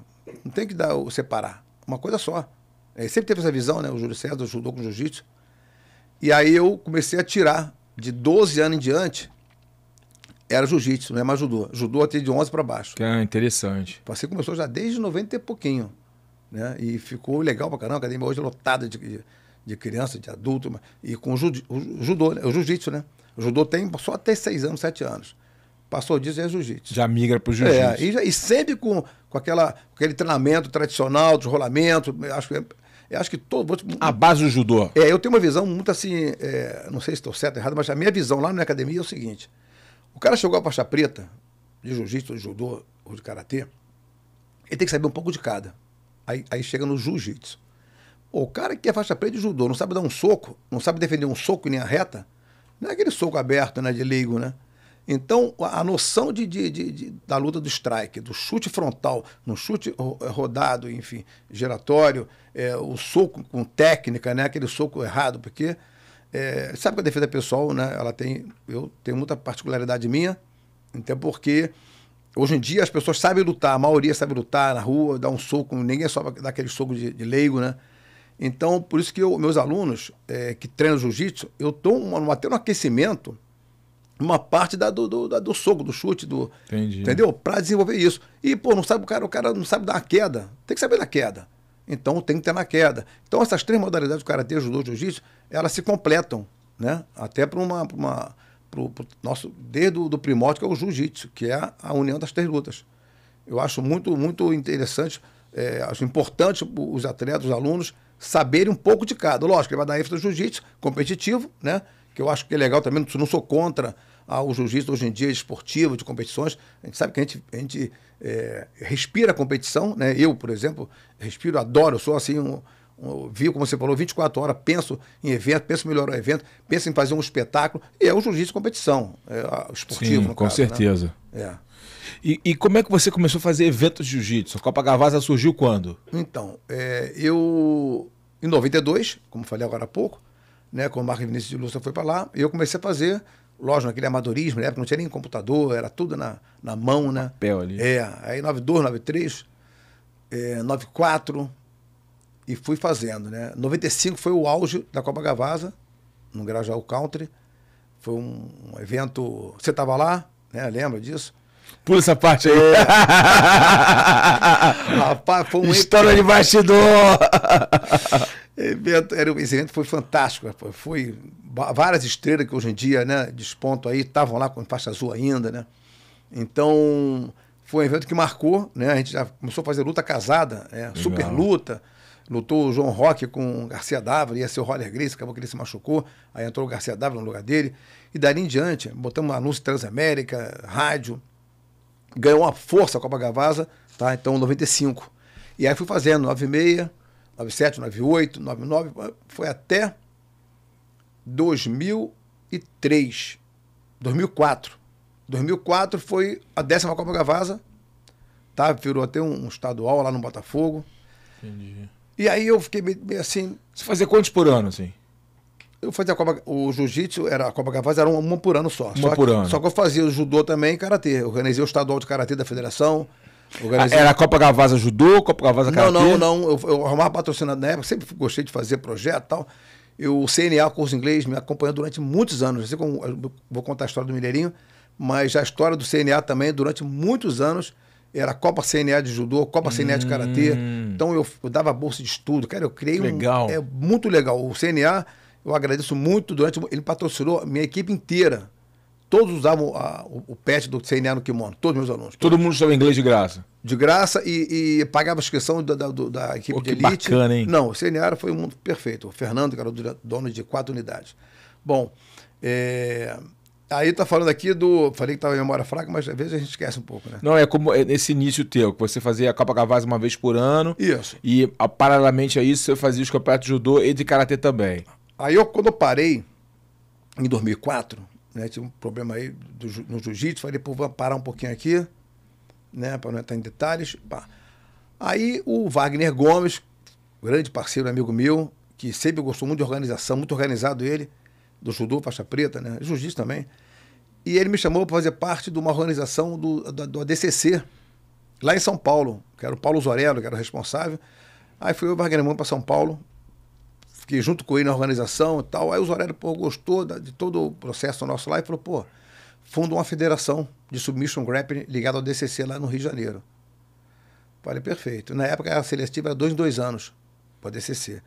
Não tem que dar separar. Uma coisa só. Ele sempre teve essa visão, né? O Júlio César ajudou com o jiu-jitsu. E aí eu comecei a tirar, de 12 anos em diante, era jiu-jitsu, não é mais judô. Judô até de 11 para baixo. Que é interessante. Você começou já desde 90 e pouquinho. Né? E ficou legal para caramba. A academia hoje é lotada de, de, de criança, de adulto. E com o judô, o né? o jiu-jitsu, né? O judô tem só até 6 anos, 7 anos. Passou disso, é jiu-jitsu. Já migra para o jiu-jitsu. É, e, e, sempre com, com aquela, aquele treinamento tradicional, de rolamento. Acho que, é, eu acho que todo... A base do judô. É, eu tenho uma visão muito assim... É, não sei se estou certo ou errado, mas a minha visão lá na academia é o seguinte... O cara chegou a faixa preta, de jiu-jitsu, de judô ou de karatê, ele tem que saber um pouco de cada. Aí, aí chega no jiu-jitsu. O cara que é faixa preta de judô, não sabe dar um soco, não sabe defender um soco em linha reta, não é aquele soco aberto, né, de leigo, né? Então, a noção de, de, de, de, da luta do strike, do chute frontal, no chute eh, rodado, enfim, giratório, é, o soco com técnica, né? aquele soco errado, porque é, sabe que a defesa pessoal, né? Ela tem. Eu tenho muita particularidade minha, até porque hoje em dia as pessoas sabem lutar, a maioria sabe lutar na rua, dar um soco, ninguém é só dá aquele soco de, de leigo, né? Então, por isso que eu, meus alunos é, que treinam jiu-jitsu, eu dou uma, até um aquecimento, uma parte da, do, do, da, do soco, do chute, do. Entendi. Entendeu? Para desenvolver isso. E, pô, não sabe o cara, o cara não sabe dar uma queda. Tem que saber da queda então tem que ter na queda. Então essas três modalidades, do karatê, judô e jiu-jitsu, elas se completam, né? Até para uma, pra uma pro, pro, nosso desde o do primórdio que é o jiu-jitsu, que é a união das três lutas. Eu acho muito muito interessante, é, acho importante os atletas, os alunos saberem um pouco de cada. Lógico, ele vai dar ênfase no jiu-jitsu competitivo, né? Que eu acho que é legal também, não sou contra ao ah, jiu-jitsu hoje em dia é esportivo, de competições. A gente sabe que a gente, a gente é, respira a competição, né? Eu, por exemplo, respiro, adoro, sou assim um, um, vi, como você falou, 24 horas, penso em evento, penso em melhorar o evento, penso em fazer um espetáculo, e é o jiu-jitsu competição, é, esportivo. Sim, com caso, né? certeza. Né? É. E, e, como é que você começou a fazer eventos de jiu-jitsu? A Copa Gavasa surgiu quando? Então, é, eu, em 92, como falei agora há pouco, né, quando o Marco Vinícius de Lúcia foi para lá, eu comecei a fazer lógico, naquele amadorismo, na época não tinha nem computador, era tudo na, na mão, né? Papel ali. É, aí 92, 93, é, 94, e fui fazendo, né? 95 foi o auge da Copa Gavasa, no Grajaú Country. Foi um, um evento. Você estava lá, né? Lembra disso? Pula essa parte aí. É. Rapaz, foi um. História de bastidor! É, era um evento foi fantástico. Foi várias estrelas que hoje em dia, né, despontam aí, estavam lá com faixa azul ainda, né? Então, foi um evento que marcou, né? A gente já começou a fazer luta casada, né? super luta. Lutou o João Roque com o Garcia Dávila, ia ser o Roller Grace, acabou que ele se machucou, aí entrou o Garcia Dávila no lugar dele. E dali em diante, botamos anúncio Transamérica, rádio, ganhou uma força a Copa Gavasa, tá? Então, 95. E aí fui fazendo, 96, 97, 98, 99, foi até 2003, 2004. 2004 foi a décima Copa Gavasa, tá? Virou até um, um estadual lá no Botafogo. Entendi. E aí eu fiquei meio, meio assim. Você fazia quantos por ano, assim? Eu fazia a Copa. O Jiu-Jitsu, era a Copa Gavaz, era uma, uma por ano só. Uma só por que, ano. Só que eu fazia o judô também e karatê. Eu organizei o estadual de karatê da federação. Organizei... Era a Copa Gavaz ajudou, Copa Gavaz Karatê? Não, não, não. Eu, eu arrumava patrocinado na época, sempre gostei de fazer projeto e tal. Eu, o CNA, curso inglês, me acompanhou durante muitos anos. Não assim sei como, eh, vou contar a história do Mineirinho, mas a história do CNA também, durante muitos anos, era Copa CNA de Judô, Copa CNA de Karatê. Hum. Então eu, eu, dava bolsa de estudo, cara, eu criei legal. um... É muito legal. O CNA, eu agradeço muito durante... Ele patrocinou minha equipe inteira. Todos usavam a, o, o do CNA no kimono, todos meus alunos. Todo mundo usava inglês de graça? De graça e, e pagava a inscrição da, da, da equipe Pô, de elite. bacana, hein? Não, o CNA foi um mundo perfeito. O Fernando, que era dono de quatro unidades. Bom, é... Aí tá falando aqui do. Falei que estava em memória fraca, mas às vezes a gente esquece um pouco, né? Não, é como é nesse início teu, que você fazia a Copa Gavaz uma vez por ano. Isso. E a, paralelamente a isso, você fazia os campeonatos de judô e de karatê também. Aí eu, quando eu parei, em 2004, né? um problema aí do, no jiu-jitsu, falei, pô, vou parar um pouquinho aqui, né? Para não entrar em detalhes. Aí o Wagner Gomes, grande parceiro, amigo meu, que sempre gostou muito de organização, muito organizado ele, do judô, faixa preta, né? Jiu-jitsu também. E ele me chamou para fazer parte de uma organização do, do, do ADCC, lá em São Paulo, que era o Paulo Zorello, que era o responsável. Aí fui eu e o Wagner para São Paulo, fiquei junto com ele na organização e tal. Aí o Zorero pô, gostou de todo o processo nosso lá e falou, pô, funda uma federação de submission grappling ligada ao DCC lá no Rio de Janeiro. Falei, perfeito. Na época a seletiva era dois em dois anos para DCC.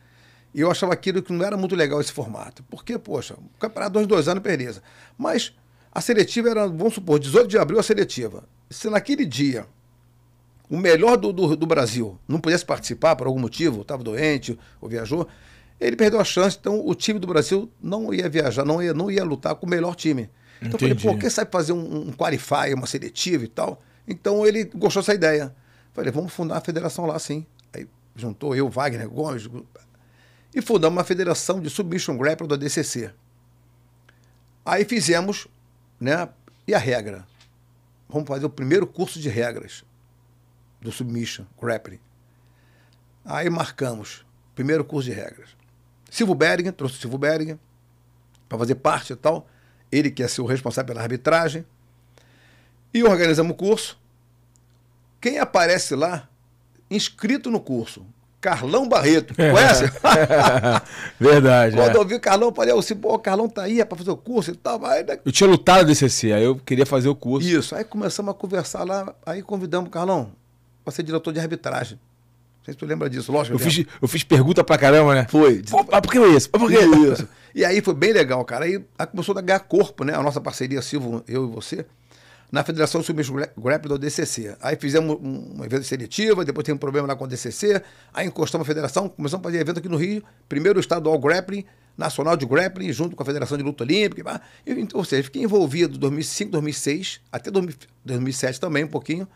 E eu achava aquilo que não era muito legal esse formato. Porque, poxa, o campeonato dois em dois anos, beleza. Mas a seletiva era, vamos supor, 18 de abril a seletiva. Se naquele dia o melhor do, do, do Brasil não pudesse participar por algum motivo, estava doente ou viajou, ele perdeu a chance, então o time do Brasil não ia viajar, não ia, não ia lutar com o melhor time. Então Entendi. eu falei, pô, quem sabe fazer um, um qualify, uma seletiva e tal? Então ele gostou dessa ideia. Falei, vamos fundar a federação lá, sim. Aí juntou eu, Wagner Gomes, e fundamos uma federação de submission grappling do ADCC. Aí fizemos, né, e a regra. Vamos fazer o primeiro curso de regras do submission grappling. Aí marcamos, primeiro curso de regras. Silvio Beringer, trouxe o Silvio Beringer para fazer parte e tal. Ele que é o responsável pela arbitragem. E organizamos o curso. Quem aparece lá, inscrito no curso, Carlão Barreto. É. Conhece? Verdade. Quando é. eu vi o Carlão, eu falei, assim, pô, o Carlão tá aí, é fazer o curso e tal. Mas... Né? Eu tinha lutado desse CC, aí eu queria fazer o curso. Isso, aí começamos a conversar lá, aí convidamos o Carlão para ser diretor de arbitragem. Não sei se tu lembra disso, lógico. Eu, eu fiz, eu fiz pergunta pra caramba, né? Foi. Opa, por que isso? Por que isso? E aí foi bem legal, cara. Aí começou a ganhar corpo, né? A nossa parceria, Silvio, eu e você, na Federação Silvestre Grappling do DCC. Aí fizemos um evento seletiva, depois teve um problema lá com o DCC, aí encostamos a federação, começamos a fazer evento aqui no Rio, primeiro o estadual grappling, nacional de grappling, junto com a Federação de Luta Olímpica. Então, ou seja, fiquei envolvido em 2005, 2006, até 2007 também, um pouquinho,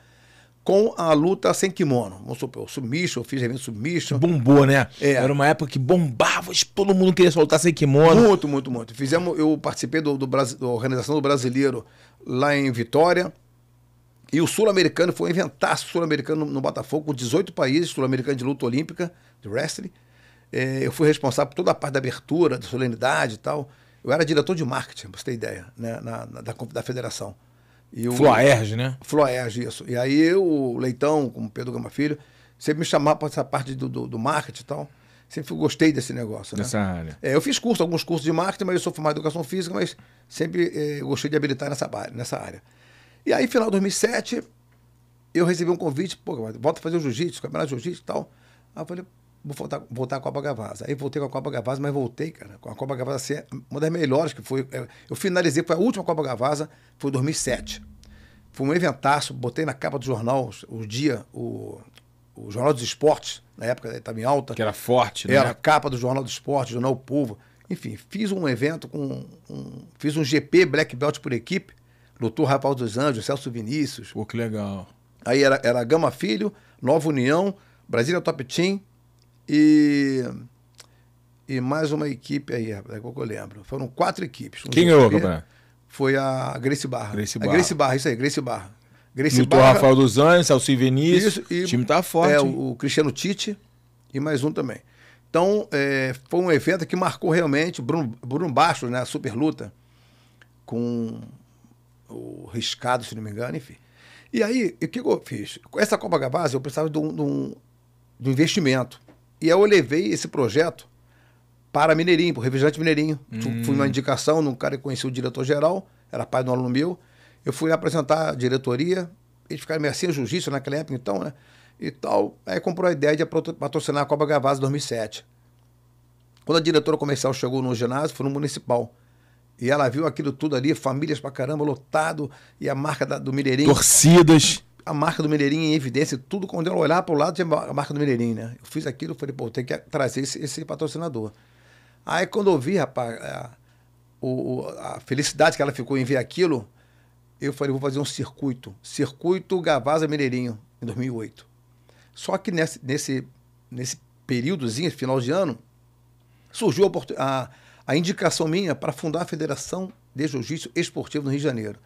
com a luta sem kimono. Vamos supor, submission, eu fiz evento submission. Bombou, né? É. Era uma época que bombava, todo mundo queria soltar sem kimono. Muito, muito, muito. Fizemos, eu participei do, do da organização do brasileiro lá em Vitória. E o sul-americano foi inventar sul-americano no, no Botafogo, com 18 países, sul-americano de luta olímpica, de wrestling. É, eu fui responsável por toda a parte da abertura, da solenidade e tal. Eu era diretor de marketing, pra você ter ideia, né, na, na da, da federação. E o, Floerge, né? Floerge, isso. E aí o Leitão, como Pedro Gama Filho, sempre me chamava para essa parte do, do, do marketing e tal. Sempre gostei desse negócio, Nessa né? área. É, eu fiz curso, alguns cursos de marketing, mas eu sou formado em educação física, mas sempre é, gostei de habilitar nessa, nessa área. E aí, final de 2007, eu recebi um convite, pô, volta a fazer o jiu-jitsu, campeonato de jiu-jitsu e tal. Aí eu falei, vou voltar, voltar à Copa Gavassa, Aí voltei com a Copa Gavassa, mas voltei, cara, com a Copa Gavassa, assim, ser é uma das melhores que foi. É, eu finalizei, foi a última Copa Gavassa foi 2007. Foi um eventaço, botei na capa do jornal o dia, o, o Jornal dos Esportes, na época estava né, em alta. Que era forte, né? Era a capa do Jornal dos Esportes, Jornal o Povo. Enfim, fiz um evento com. Um, fiz um GP Black Belt por equipe, lutou Rafael dos Anjos, Celso Vinícius. Pô, que legal. Aí era, era Gama Filho, Nova União, Brasília Top Team, e, e mais uma equipe aí, rapaz, é que eu lembro. Foram quatro equipes. Um Quem ganhou, Campeonato? Foi a Grace Barra. Grace é, Barra. A Grace Barra, isso aí, Grace Barra. Grace Lutou Barra. Rafael dos Anjos, Alci Vinícius. e, o time tá forte. É, o Cristiano Tite e mais um também. Então, é, foi um evento que marcou realmente Bruno, Bruno Bastos, né? A super luta com o Riscado, se não me engano, enfim. E aí, o que eu fiz? Com essa Copa Gavaz, eu precisava de um, de um, de um investimento. E eu levei esse projeto para Mineirinho, para o Refrigerante Mineirinho. Hum. Fui uma indicação num cara que conhecia o diretor-geral, era pai do aluno meu. Eu fui apresentar a diretoria, eles ficaram mercê assim, jiu-jitsu naquela época, então, né? E tal. Aí comprou a ideia de patrocinar a Copa Gavazzi 2007. Quando a diretora comercial chegou no ginásio, foi no municipal. E ela viu aquilo tudo ali, famílias pra caramba, lotado, e a marca da, do Mineirinho. Torcidas a marca do Mineirinho em evidência, tudo quando eu olhar para o lado tinha a marca do Mineirinho, né? Eu fiz aquilo, falei, pô, tem que trazer esse, esse patrocinador. Aí quando eu vi, rapaz, a, é, o, a felicidade que ela ficou em ver aquilo, eu falei, vou fazer um circuito. Circuito Gavaza Mineirinho, em 2008. Só que nesse, nesse, nesse períodozinho, final de ano, surgiu a, a, a indicação minha para fundar a Federação de Jiu-Jitsu Esportivo no Rio de Janeiro.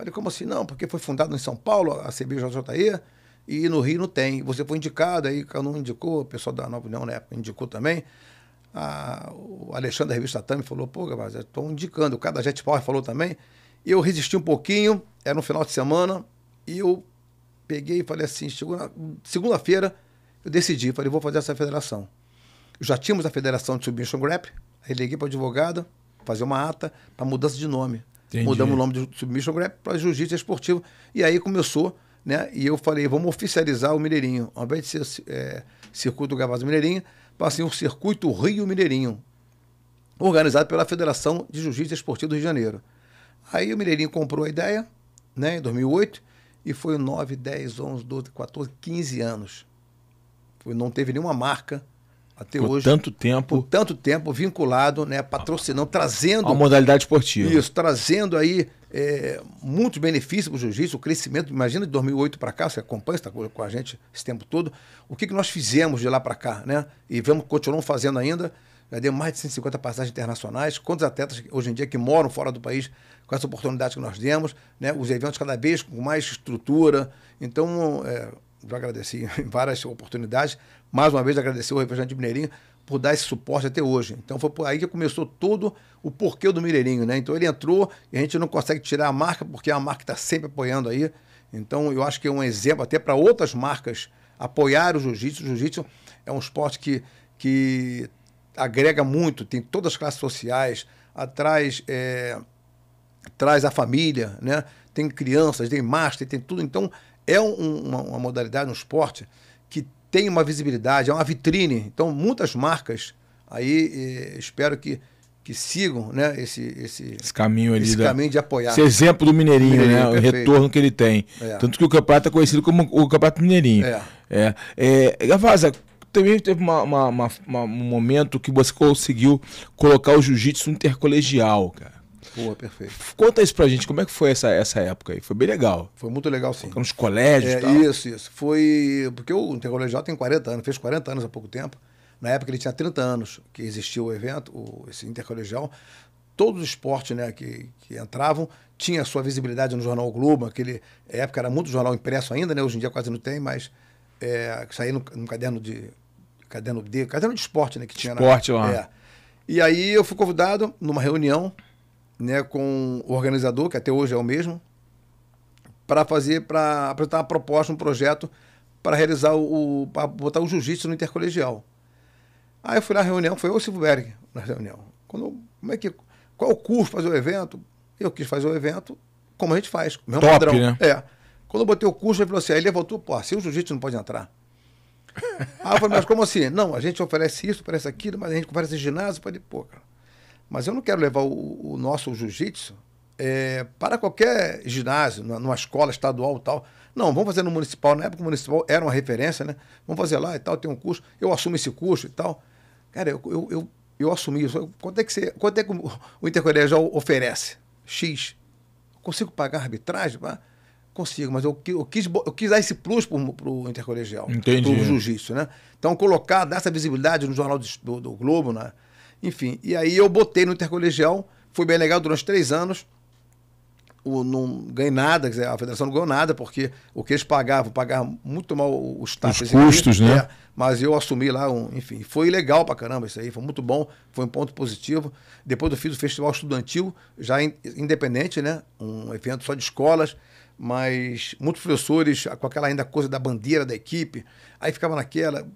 Falei, como assim? Não, porque foi fundado em São Paulo, a CBJJE, e no Rio não tem. Você foi indicado, aí o não indicou, o pessoal da Nova União na época indicou também. A, o Alexandre da revista Tami falou, pô, Gabriel, estou indicando. O cara da Jet Power falou também. Eu resisti um pouquinho, era um final de semana, e eu peguei e falei assim, segunda-feira, eu decidi, falei, vou fazer essa federação. Já tínhamos a federação de Submission grap, aí liguei para o advogado, fazer uma ata para mudança de nome. Entendi. Mudamos o nome de Submission Grappling para Jiu-Jitsu Esportivo. E aí começou, né? E eu falei, vamos oficializar o Mineirinho. Ao invés de ser é, Circuito Gavaz Mineirinho, passei um Circuito Rio Mineirinho, organizado pela Federação de Jiu-Jitsu Esportivo do Rio de Janeiro. Aí o Mineirinho comprou a ideia, né, em 2008, e foi 9, 10, 11, 12, 14, 15 anos. Foi, não teve nenhuma marca até por hoje. tanto tempo. Por tanto tempo vinculado, né, patrocinando, trazendo. A modalidade esportiva. Isso, trazendo aí é, muitos benefícios para o jiu-jitsu, o crescimento. Imagina de 2008 para cá, você acompanha, está com a gente esse tempo todo. O que, que nós fizemos de lá para cá, né? E vamos, continuamos fazendo ainda. Já deu mais de 150 passagens internacionais. Quantos atletas hoje em dia que moram fora do país com essa oportunidade que nós demos, né? Os eventos cada vez com mais estrutura. Então, é, já agradeci em várias oportunidades, mais uma vez agradecer ao representante Mineirinho por dar esse suporte até hoje. Então foi por aí que começou todo o porquê do Mineirinho, né? Então ele entrou e a gente não consegue tirar a marca porque é a marca está sempre apoiando aí. Então eu acho que é um exemplo até para outras marcas apoiar o jiu-jitsu. O jiu-jitsu é um esporte que, que agrega muito, tem todas as classes sociais, atrás é, traz a família, né? Tem crianças, tem master, tem tudo. Então é um, uma, uma modalidade, um esporte que tem uma visibilidade, é uma vitrine. Então, muitas marcas aí eh, espero que que sigam né, esse, esse, esse caminho ali. Esse da... caminho de apoiar. Esse exemplo do Mineirinho, né, Mineirinho né? O retorno que ele tem. É. Tanto que o campeonato é conhecido como o Campeonato Mineirinho. É. É. é Gavaza, também teve uma, uma, uma, um momento que você conseguiu colocar o jiu-jitsu intercolegial, cara. Boa, perfeito. Conta isso pra gente, como é que foi essa, essa época aí? Foi bem legal. Foi muito legal, sim. Ficamos colégios é, tal. Isso, isso. Foi. Porque o intercolegial tem 40 anos, fez 40 anos há pouco tempo. Na época ele tinha 30 anos que existia o evento, o, esse intercolegial. Todos os esportes né, que, que entravam tinha sua visibilidade no Jornal o Globo. Naquele época era muito jornal impresso ainda, né? Hoje em dia quase não tem, mas é, saía no, no caderno de caderno de, caderno de esporte, né? Que tinha esporte na, lá. É. E aí eu fui convidado numa reunião né, com o organizador, que até hoje é o mesmo, para fazer, para apresentar uma proposta, um projeto para realizar o, para botar o jiu-jitsu no intercolegial. Aí eu fui na reunião, foi eu e o Silverberg na reunião. Quando, como é que, qual o curso fazer o evento? Eu quis fazer o evento como a gente faz, o mesmo Top, padrão. Né? É. Quando eu botei o curso, ele falou assim, aí ele voltou, pô, se o jiu-jitsu não pode entrar. Aí eu falei, mas como assim? Não, a gente oferece isso, oferece aquilo, mas a gente oferece ginásio, pode, pô, cara. Mas eu não quero levar o, o nosso jiu-jitsu é, para qualquer ginásio, numa escola estadual e tal. Não, vamos fazer no municipal. Na época o municipal era uma referência, né? Vamos fazer lá e tal, tem um curso. Eu assumo esse curso e tal. Cara, eu, eu, eu, eu assumi isso. Quanto é que, você, quanto é que o Intercolegial oferece? X. Consigo pagar arbitragem? Consigo, mas eu, eu, quis, eu quis dar esse plus para o Intercolegial. Entendi. Para o jiu-jitsu, né? Então, colocar, dar essa visibilidade no Jornal do, do Globo, Né? Enfim, e aí eu botei no intercolegial, foi bem legal durante três anos. O, não ganhei nada, dizer, a federação não ganhou nada, porque o que eles pagavam, pagavam muito mal os taxas. Os né? custos, né? É, mas eu assumi lá, um, enfim, foi legal pra caramba isso aí, foi muito bom, foi um ponto positivo. Depois eu fiz o festival estudantil, já in, independente, né? Um evento só de escolas, mas muitos professores com aquela ainda coisa da bandeira da equipe, aí ficava naquela,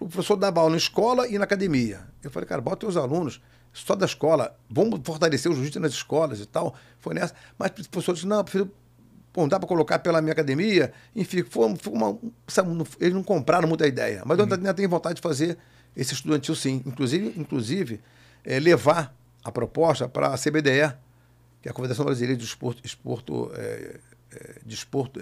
o professor dava aula na escola e na academia. Eu falei, cara, bota os alunos só da escola, vamos fortalecer o jiu nas escolas e tal. Foi nessa. Mas o professor disse, não, prefiro, bom, dá para colocar pela minha academia. Enfim, foi, foi uma, sabe, eles não compraram muita ideia. Mas uhum. eu ainda tenho vontade de fazer esse estudantil, sim. Inclusive, inclusive é, levar a proposta para a CBDE, que é a Confederação Brasileira de Esporto... Esporto é, é, de Esporto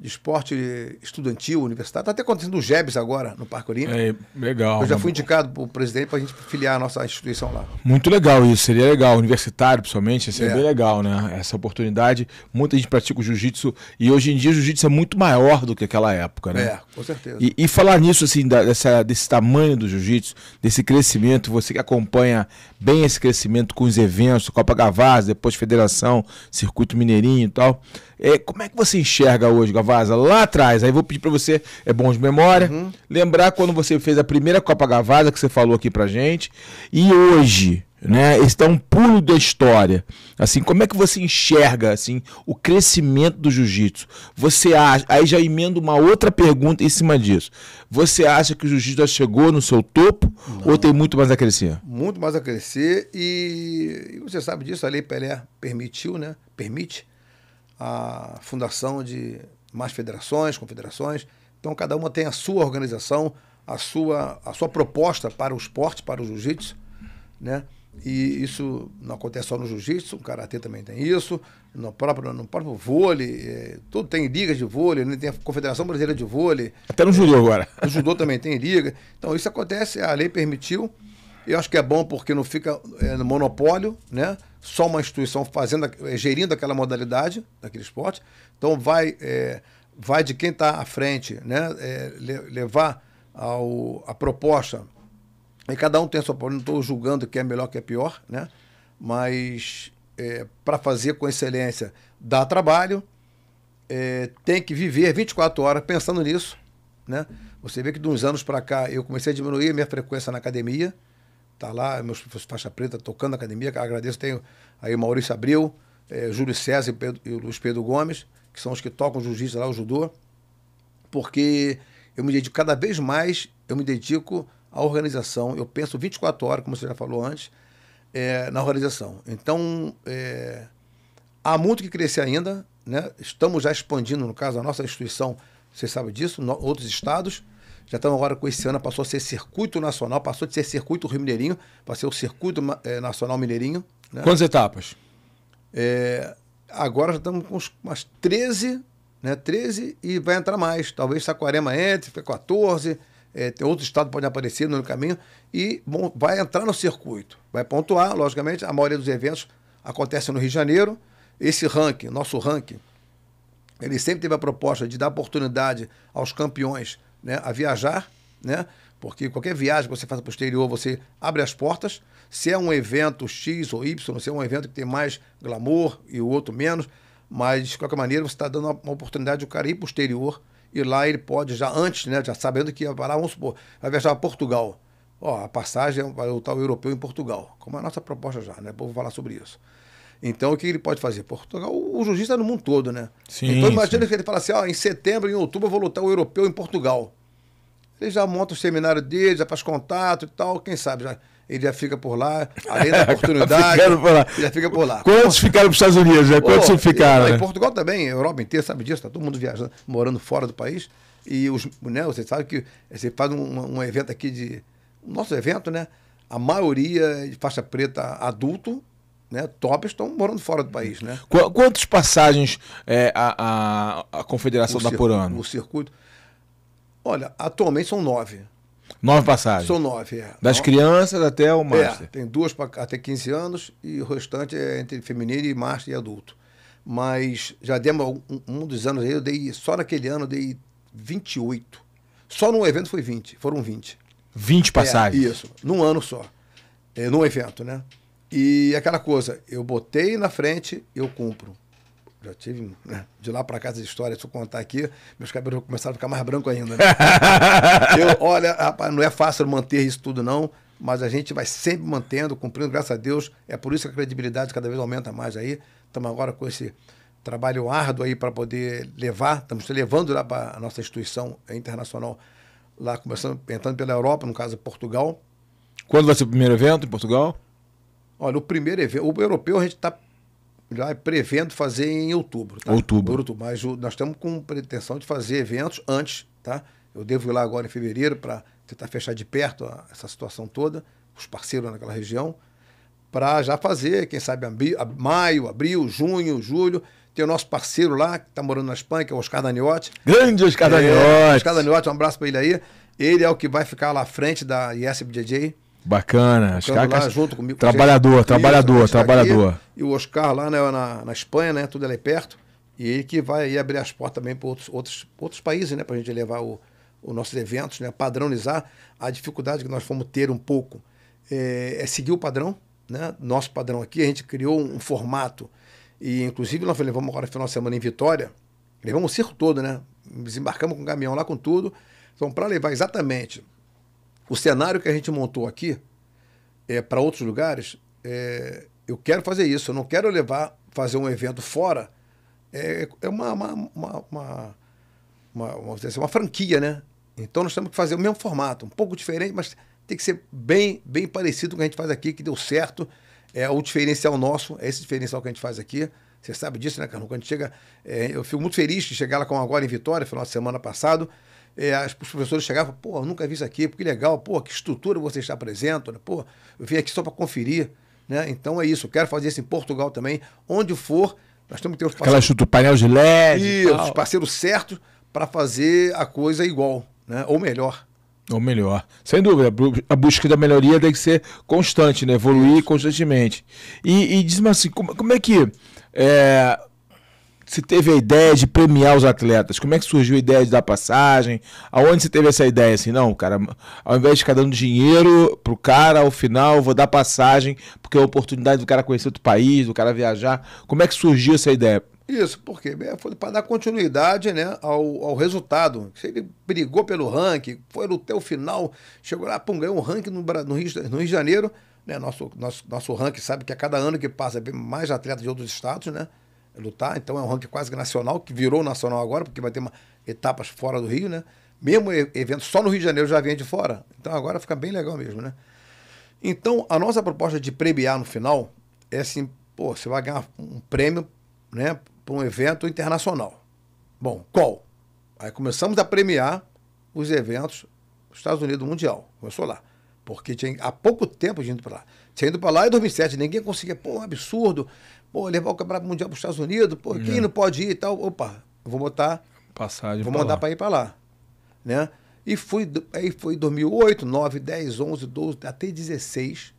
de esporte estudantil, universitário. Está até acontecendo o GEBS agora, no Parque Olímpico. É, legal. Eu já fui indicado para o presidente para a gente filiar a nossa instituição lá. Muito legal isso, seria legal. Universitário, principalmente, seria é. bem legal, né? Essa oportunidade. Muita gente pratica o jiu-jitsu e hoje em dia o jiu-jitsu é muito maior do que aquela época, né? É, com certeza. E, e falar nisso, assim, da, dessa, desse tamanho do jiu-jitsu, desse crescimento, você que acompanha bem esse crescimento com os eventos, Copa Gavaz, depois Federação, Circuito Mineirinho e tal. É, como é que você enxerga hoje, Gavaz? Gavasa lá atrás, aí vou pedir para você, é bom de memória, uhum. lembrar quando você fez a primeira Copa Gavasa que você falou aqui pra gente, e hoje, né? Esse é um pulo da história. Assim, como é que você enxerga assim o crescimento do jiu-jitsu? Você acha, aí já emendo uma outra pergunta em cima disso. Você acha que o jiu-jitsu já chegou no seu topo Não. ou tem muito mais a crescer? Muito mais a crescer e, e, você sabe disso, a Lei Pelé permitiu, né? Permite a fundação de mais federações, confederações. Então, cada uma tem a sua organização, a sua, a sua proposta para o esporte, para o jiu-jitsu, né? E isso não acontece só no jiu-jitsu, o karatê também tem isso, no próprio, no próprio vôlei, é, tudo tem ligas de vôlei, né? tem a Confederação Brasileira de Vôlei. Até no judô agora. No judô também tem liga. Então isso acontece, a lei permitiu. Eu acho que é bom porque não fica é, no monopólio, né? só uma instituição fazendo, eh, gerindo aquela modalidade daquele esporte. Então vai, é, vai de quem está à frente, né? É, levar ao, a proposta. E cada um tem a sua proposta. Não estou julgando que é melhor que é pior, né? Mas é, para fazer com excelência dá trabalho. tem que viver 24 horas pensando nisso, né? Você vê que de uns anos para cá eu comecei a diminuir a minha frequência na academia tá lá, meus professores faixa preta tocando na academia, agradeço, tenho aí o Maurício Abril, é, Júlio César e, Pedro, e Luiz Pedro Gomes, que são os que tocam jiu-jitsu lá, o judô, porque eu me dedico cada vez mais, eu me dedico à organização, eu penso 24 horas, como você já falou antes, é, na organização. Então, é, há muito que crescer ainda, né? estamos já expandindo, no caso, a nossa instituição, você sabe disso, no, outros estados, já estamos agora com esse ano, passou a ser circuito nacional, passou de ser circuito Rio Mineirinho, para ser o circuito é, nacional mineirinho. Né? Quantas etapas? É, agora já estamos com umas 13, né? 13 e vai entrar mais. Talvez Saquarema entre, fica 14. É, outro estado pode aparecer no caminho e bom, vai entrar no circuito. Vai pontuar, logicamente, a maioria dos eventos acontece no Rio de Janeiro. Esse ranking, nosso ranking, ele sempre teve a proposta de dar oportunidade aos campeões né, a viajar, né? Porque qualquer viagem que você faça para o exterior, você abre as portas. Se é um evento X ou Y, se é um evento que tem mais glamour e o outro menos, mas de qualquer maneira você está dando uma oportunidade de o cara ir para o exterior e lá ele pode, já antes, né, já sabendo que vai lá, vamos supor, vai viajar para Portugal. Ó, a passagem é para o tal europeu em Portugal, como é a nossa proposta já, né? Vou falar sobre isso. Então, o que ele pode fazer? Portugal, o jiu está no mundo todo, né? Sim, então, imagina sim. que ele fala assim: ó, em setembro, em outubro, eu vou lutar o europeu em Portugal. Ele já monta o seminário dele, já faz contato e tal, quem sabe já ele já fica por lá, além da oportunidade, já fica por lá. Quantos ficaram para os Estados Unidos? Né? Quantos oh, ficaram? Em né? Portugal também, a Europa inteira sabe disso, está todo mundo viajando, morando fora do país. E os, né, você sabe que você faz um, um evento aqui de. Nosso evento, né? A maioria de faixa preta adulto, né, top estão morando fora do país. Né? Qu quantas passagens é, a, a, a Confederação o dá por ano? O circuito. Olha, atualmente são nove. Nove passagens? São nove, é. Das crianças até o é, master? É, tem duas pra, até 15 anos e o restante é entre feminino e master e adulto. Mas já demos um, um dos anos aí, eu dei, só naquele ano eu dei 28. Só no evento foi 20, foram 20. 20 é, passagens? É, isso, num ano só. É, num evento, né? E aquela coisa, eu botei na frente, eu cumpro. Já tive, né? De lá para casa de história, se eu contar aqui, meus cabelos começaram a ficar mais branco ainda. Né? eu, olha, rapaz, não é fácil manter isso tudo, não, mas a gente vai sempre mantendo, cumprindo, graças a Deus. É por isso que a credibilidade cada vez aumenta mais aí. Estamos agora com esse trabalho árduo aí para poder levar, estamos levando lá para a nossa instituição internacional, lá começando, entrando pela Europa, no caso Portugal. Quando vai ser o primeiro evento em Portugal? Olha, o primeiro evento, o europeu a gente está já prevendo fazer em outubro. Tá? Outubro. outubro. Mas o, nós estamos com pretensão de fazer eventos antes, tá? Eu devo ir lá agora em fevereiro para tentar fechar de perto a, essa situação toda, os parceiros naquela região, para já fazer, quem sabe, a, maio, abril, junho, julho. Tem o nosso parceiro lá, que está morando na Espanha, que é o Oscar Daniotti. Grande Oscar é, Daniotti! Oscar Daniotti, um abraço para ele aí. Ele é o que vai ficar lá à frente da ISBJJ. Bacana, Bacana caras. Lá, junto comigo. Trabalhador, trabalhador, isso, trabalhador. E o Oscar lá né, na, na Espanha, né? Tudo ela perto. E ele que vai abrir as portas também para outros, outros, outros países, né? Para a gente levar o, os nossos eventos, né? Padronizar. A dificuldade que nós fomos ter um pouco é, é seguir o padrão, né? Nosso padrão aqui. A gente criou um, um formato. E, inclusive, nós levamos agora final de semana em Vitória. Levamos o circo todo, né? Desembarcamos com o caminhão lá com tudo. Então, para levar exatamente o cenário que a gente montou aqui é, para outros lugares, é, eu quero fazer isso. Eu não quero levar, fazer um evento fora. É, é uma, uma, uma, uma, uma, uma, assim, uma franquia, né? Então nós temos que fazer o mesmo formato, um pouco diferente, mas tem que ser bem, bem parecido com o que a gente faz aqui, que deu certo. É o diferencial nosso, é esse diferencial que a gente faz aqui. Você sabe disso, né, Carlão? Quando a gente chega, é, eu fico muito feliz de chegar lá com agora em Vitória, final de semana passado é, as, os professores chegavam, pô, nunca vi isso aqui, que legal, pô, que estrutura você está apresentando, né? pô, eu vim aqui só para conferir. Né? Então é isso, eu quero fazer isso em Portugal também, onde for, nós temos que ter os parceiros. Aquela chuta painel de LED. Isso, os parceiros certos para fazer a coisa igual, né? ou melhor. Ou melhor. Sem dúvida, a busca da melhoria tem que ser constante, né? evoluir isso. constantemente. E, e diz-me assim, como, como é que. É, se teve a ideia de premiar os atletas? Como é que surgiu a ideia de dar passagem? Aonde você teve essa ideia? Assim, não, cara, ao invés de ficar dando dinheiro pro cara, ao final vou dar passagem, porque é a oportunidade do cara conhecer outro país, do cara viajar. Como é que surgiu essa ideia? Isso, porque é, foi para dar continuidade né, ao, ao resultado. Ele brigou pelo ranking, foi até o final, chegou lá, pum, ganhou um ranking no, no, Rio, no Rio de Janeiro. Né, nosso, nosso, nosso ranking sabe que a cada ano que passa mais atletas de outros estados, né? lutar. Então é um ranking quase nacional, que virou nacional agora, porque vai ter uma, etapas fora do Rio, né? Mesmo evento só no Rio de Janeiro já vem de fora. Então agora fica bem legal mesmo, né? Então a nossa proposta de premiar no final é assim, pô, você vai ganhar um prêmio, né, para um evento internacional. Bom, qual? Aí começamos a premiar os eventos Estados Unidos Mundial. Começou lá. Porque tinha, há pouco tempo tinha ido para lá. Tinha ido para lá em 2007, ninguém conseguia. Pô, um absurdo. Pô, levar o Campeonato Mundial para os Estados Unidos. Pô, é. quem é. não pode ir e tal. Opa, vou botar. Passagem. Vou mandar para ir para lá. Né? E fui, aí foi 2008, 9, 10, 11, 12, até 16.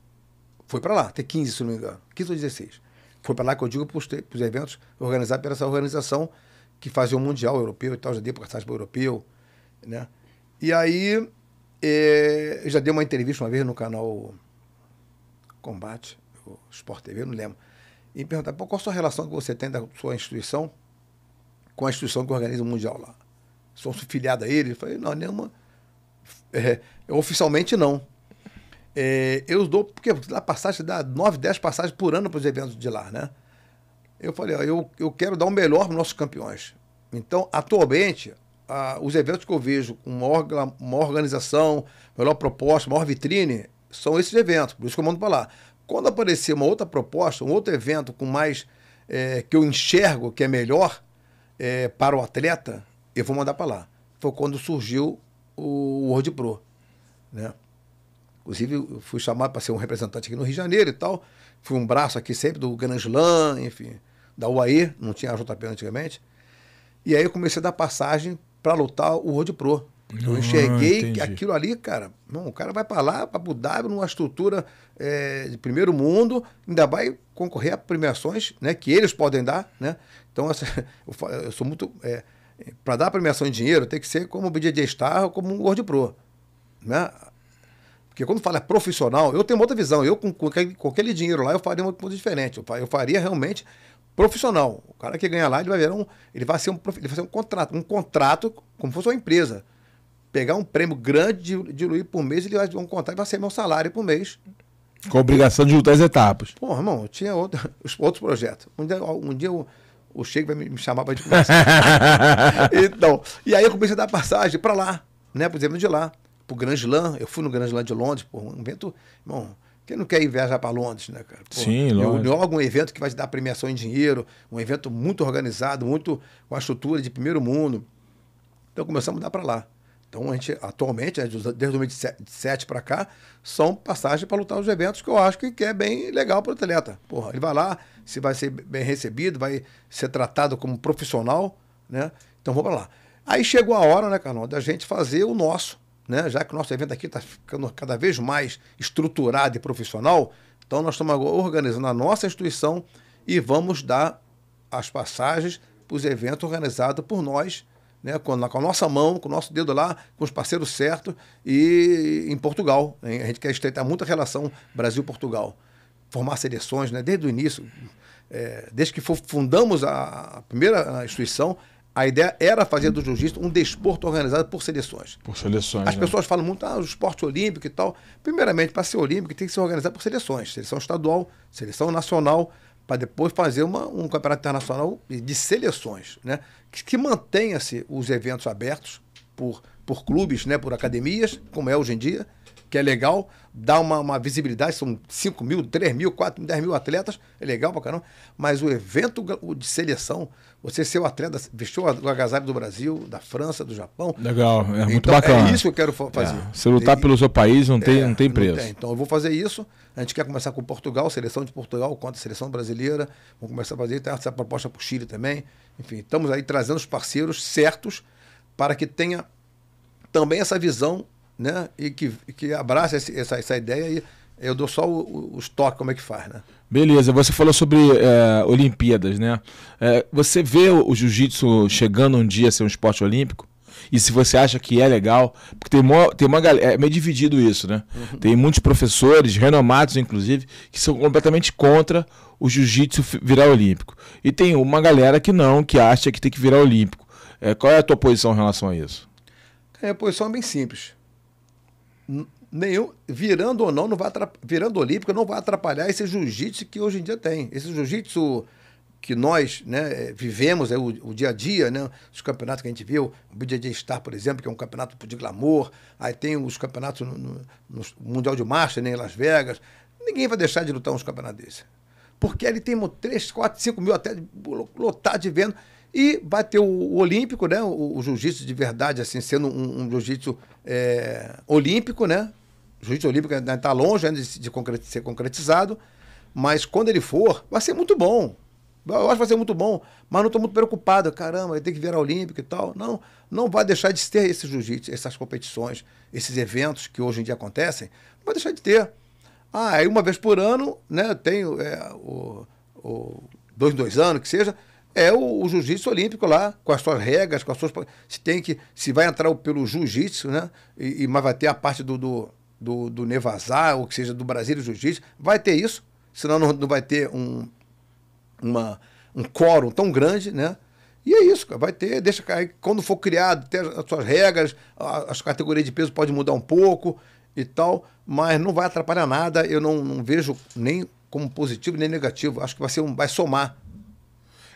Foi para lá, até 15, se não me engano. 15 ou 16. Foi para lá que eu digo para os eventos organizados pela essa organização que fazia o Mundial Europeu e tal, já dei passagem para o Europeu. Né? E aí é, eu já dei uma entrevista uma vez no canal Combate, Sport TV, não lembro. E me perguntaram, qual a sua relação que você tem da sua instituição com a instituição que organiza o Mundial lá? Sou filiado a ele? Eu falei, não, nenhuma. É, oficialmente não. É, eu dou, porque lá passagem dá 9, 10 passagens por ano para os eventos de lá, né? Eu falei, ó, eu, eu quero dar o melhor para os nossos campeões. Então, atualmente, a, os eventos que eu vejo com maior, maior organização, melhor proposta, maior vitrine, são esses eventos, por isso que eu mando para lá. Quando aparecer uma outra proposta, um outro evento com mais é, que eu enxergo que é melhor é, para o atleta, eu vou mandar para lá. Foi quando surgiu o World Pro, né? Inclusive, eu fui chamado para ser um representante aqui no Rio de Janeiro e tal. Fui um braço aqui sempre do Grand Slam, enfim, da UAE, não tinha a JP antigamente. E aí eu comecei a dar passagem para lutar o World Pro. Eu cheguei ah, enxerguei aquilo ali, cara. Não, o cara vai para lá, para Abu Dhabi, numa estrutura é, de primeiro mundo, ainda vai concorrer a premiações né, que eles podem dar. Né? Então, essa, eu, eu, sou muito. É, eh, para dar premiação em dinheiro, tem que ser como o BJJ Star ou como um World Pro. Né? Porque quando fala profissional, eu tenho outra visão. Eu, com, com aquele dinheiro lá, eu faria uma coisa diferente. Eu, eu faria realmente profissional. O cara que ganha lá, ele vai virar um, ele vai ser um, ele vai ser um contrato, um contrato como fosse uma empresa. Pegar um prêmio grande de, por mês, ele vai um contrato e vai ser meu salário por mês. Com a obrigação de juntar as etapas. Pô, irmão, eu tinha outro, outros projetos. Um dia, um dia o o Sheik vai me chamar para gente então, e aí eu comecei a dar passagem para lá, né? Por exemplo, de lá, pro Grand Slam. Eu fui no Grand Slam de Londres, por um evento, irmão, quem não quer ir viajar para Londres, né, cara? Pô, Sim, Londres. Logo um evento que vai te dar premiação em dinheiro, um evento muito organizado, muito com a estrutura de primeiro mundo. Então começamos a mudar para lá. Então a gente, atualmente, né, desde 2007 para cá, são passagens para lutar os eventos que eu acho que é bem legal para o atleta. Porra, ele vai lá, se vai ser bem recebido, vai ser tratado como profissional, né? Então vamos para lá. Aí chegou a hora, né, Carlão, da gente fazer o nosso né? já que o nosso evento aqui está ficando cada vez mais estruturado e profissional, então nós estamos agora organizando a nossa instituição e vamos dar as passagens para os eventos organizados por nós, né, com, a nossa mão, com o nosso dedo lá, com os parceiros certos, e em Portugal. Hein? A gente quer estreitar muita relação Brasil-Portugal. Formar seleções, né, desde o início, é, desde que fundamos a, a primeira instituição, a ideia era fazer do jiu-jitsu um desporto organizado por seleções. Por seleções. As né? pessoas falam muito, ah, o esporte olímpico e tal. Primeiramente, para ser olímpico, tem que ser organizado por seleções. Seleção estadual, seleção nacional, para depois fazer uma, um campeonato internacional de seleções, né? Que, que mantenha-se os eventos abertos por, por clubes, né? Por academias, como é hoje em dia que é legal, dá uma, uma, visibilidade, são 5 mil, 3 mil, 4 mil, 10 mil atletas, é legal pra caramba, mas o evento de seleção, você ser o atleta, vestiu o agasalho do Brasil, da França, do Japão. Legal, é muito então, é bacana. É isso que eu quero é, fazer. É, se lutar e, pelo seu país, não é, tem, é, não tem preço. Não tem. Então eu vou fazer isso, a gente quer começar com Portugal, seleção de Portugal contra a seleção brasileira, vamos começar a fazer, tem essa proposta para o Chile também, enfim, estamos aí trazendo os parceiros certos para que tenha também essa visão né? E que, que abraça esse, essa, essa ideia e eu dou só o, os toques como é que faz, né? Beleza, você falou sobre é, Olimpíadas, né? É, você vê o, o jiu-jitsu chegando um dia a ser um esporte olímpico? e se você acha que é legal. Porque tem uma, tem uma galera. É meio dividido isso, né? Uhum. Tem muitos professores, renomados inclusive, que são completamente contra o jiu-jitsu virar olímpico. E tem uma galera que não, que acha que tem que virar olímpico. É, qual é a tua posição em relação a isso? É, a posição é bem simples nenhum, virando ou não, não vai virando olímpica, não vai atrapalhar esse jiu-jitsu que hoje em dia tem. Esse jiu-jitsu que nós né, eh, vivemos, é o, o, dia a dia, né, os campeonatos que a gente viu, o BJJ Star, por exemplo, que é um campeonato de glamour, aí tem os campeonatos no, no, no Mundial de Marcha, né, em Las Vegas. Ninguém vai deixar de lutar uns campeonatos desses. Porque ali tem 3, 4, 5 mil até lotar de venda. E bateu o, olímpico, né? O, o jiu-jitsu de verdade, assim, sendo um, um jiu-jitsu é, olímpico, né? jiu-jitsu olímpico ainda né? está longe ainda de, de concre ser concretizado, mas quando ele for, vai ser muito bom. Eu acho que vai ser muito bom, mas não estou muito preocupado. Caramba, vai ter que virar olímpico e tal. Não, não vai deixar de ter esse jiu-jitsu, essas competições, esses eventos que hoje em dia acontecem, não vai deixar de ter. Ah, aí uma vez por ano, né, Tenho é, o, o, dois, dois anos que seja, é o, o jiu-jitsu olímpico lá, com as suas regras, com as suas. Se tem que. Se vai entrar pelo jiu-jitsu, né? E, e, mas vai ter a parte do, do, do, do Nevazar, ou que seja, do Brasil Jiu-Jitsu. Vai ter isso, senão não, não vai ter um, uma, um quórum tão grande, né? E é isso, vai ter, deixa cair. Quando for criado, tem as suas regras, as categorias de peso podem mudar um pouco e tal, mas não vai atrapalhar nada. Eu não, não vejo nem como positivo nem negativo. Acho que vai, ser um, vai somar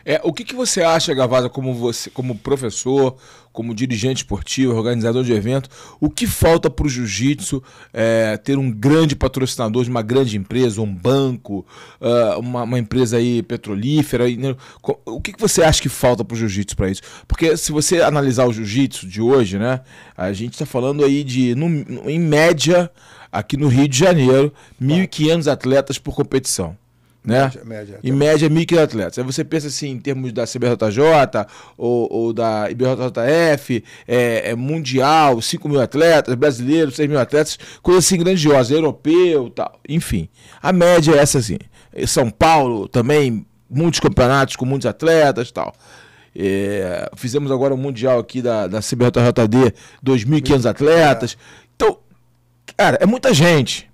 é, o que, que você acha, Gavada, como você, como professor, como dirigente esportivo, organizador de evento, o que falta para o jiu-jitsu é, ter um grande patrocinador de uma grande empresa, um banco, uh, uma, uma, empresa aí petrolífera? E, né? O que, que você acha que falta para o jiu-jitsu para isso? Porque se você analisar o jiu-jitsu de hoje, né, a gente está falando aí de, no, em média, aqui no Rio de Janeiro, 1.500 tá. atletas por competição né? Média, média, em média, 1.500 atletas. Aí você pensa assim, em termos da CBJJ ou, ou da IBJJF, é, é mundial, 5 mil atletas, brasileiro, 6 mil atletas, coisa assim grandiosa, europeu tal. Enfim, a média é essa assim. São Paulo também, muitos campeonatos com muitos atletas tal. É, fizemos agora o um Mundial aqui da, da CBJJD, 2.500 atletas. É. Então, cara, é muita gente.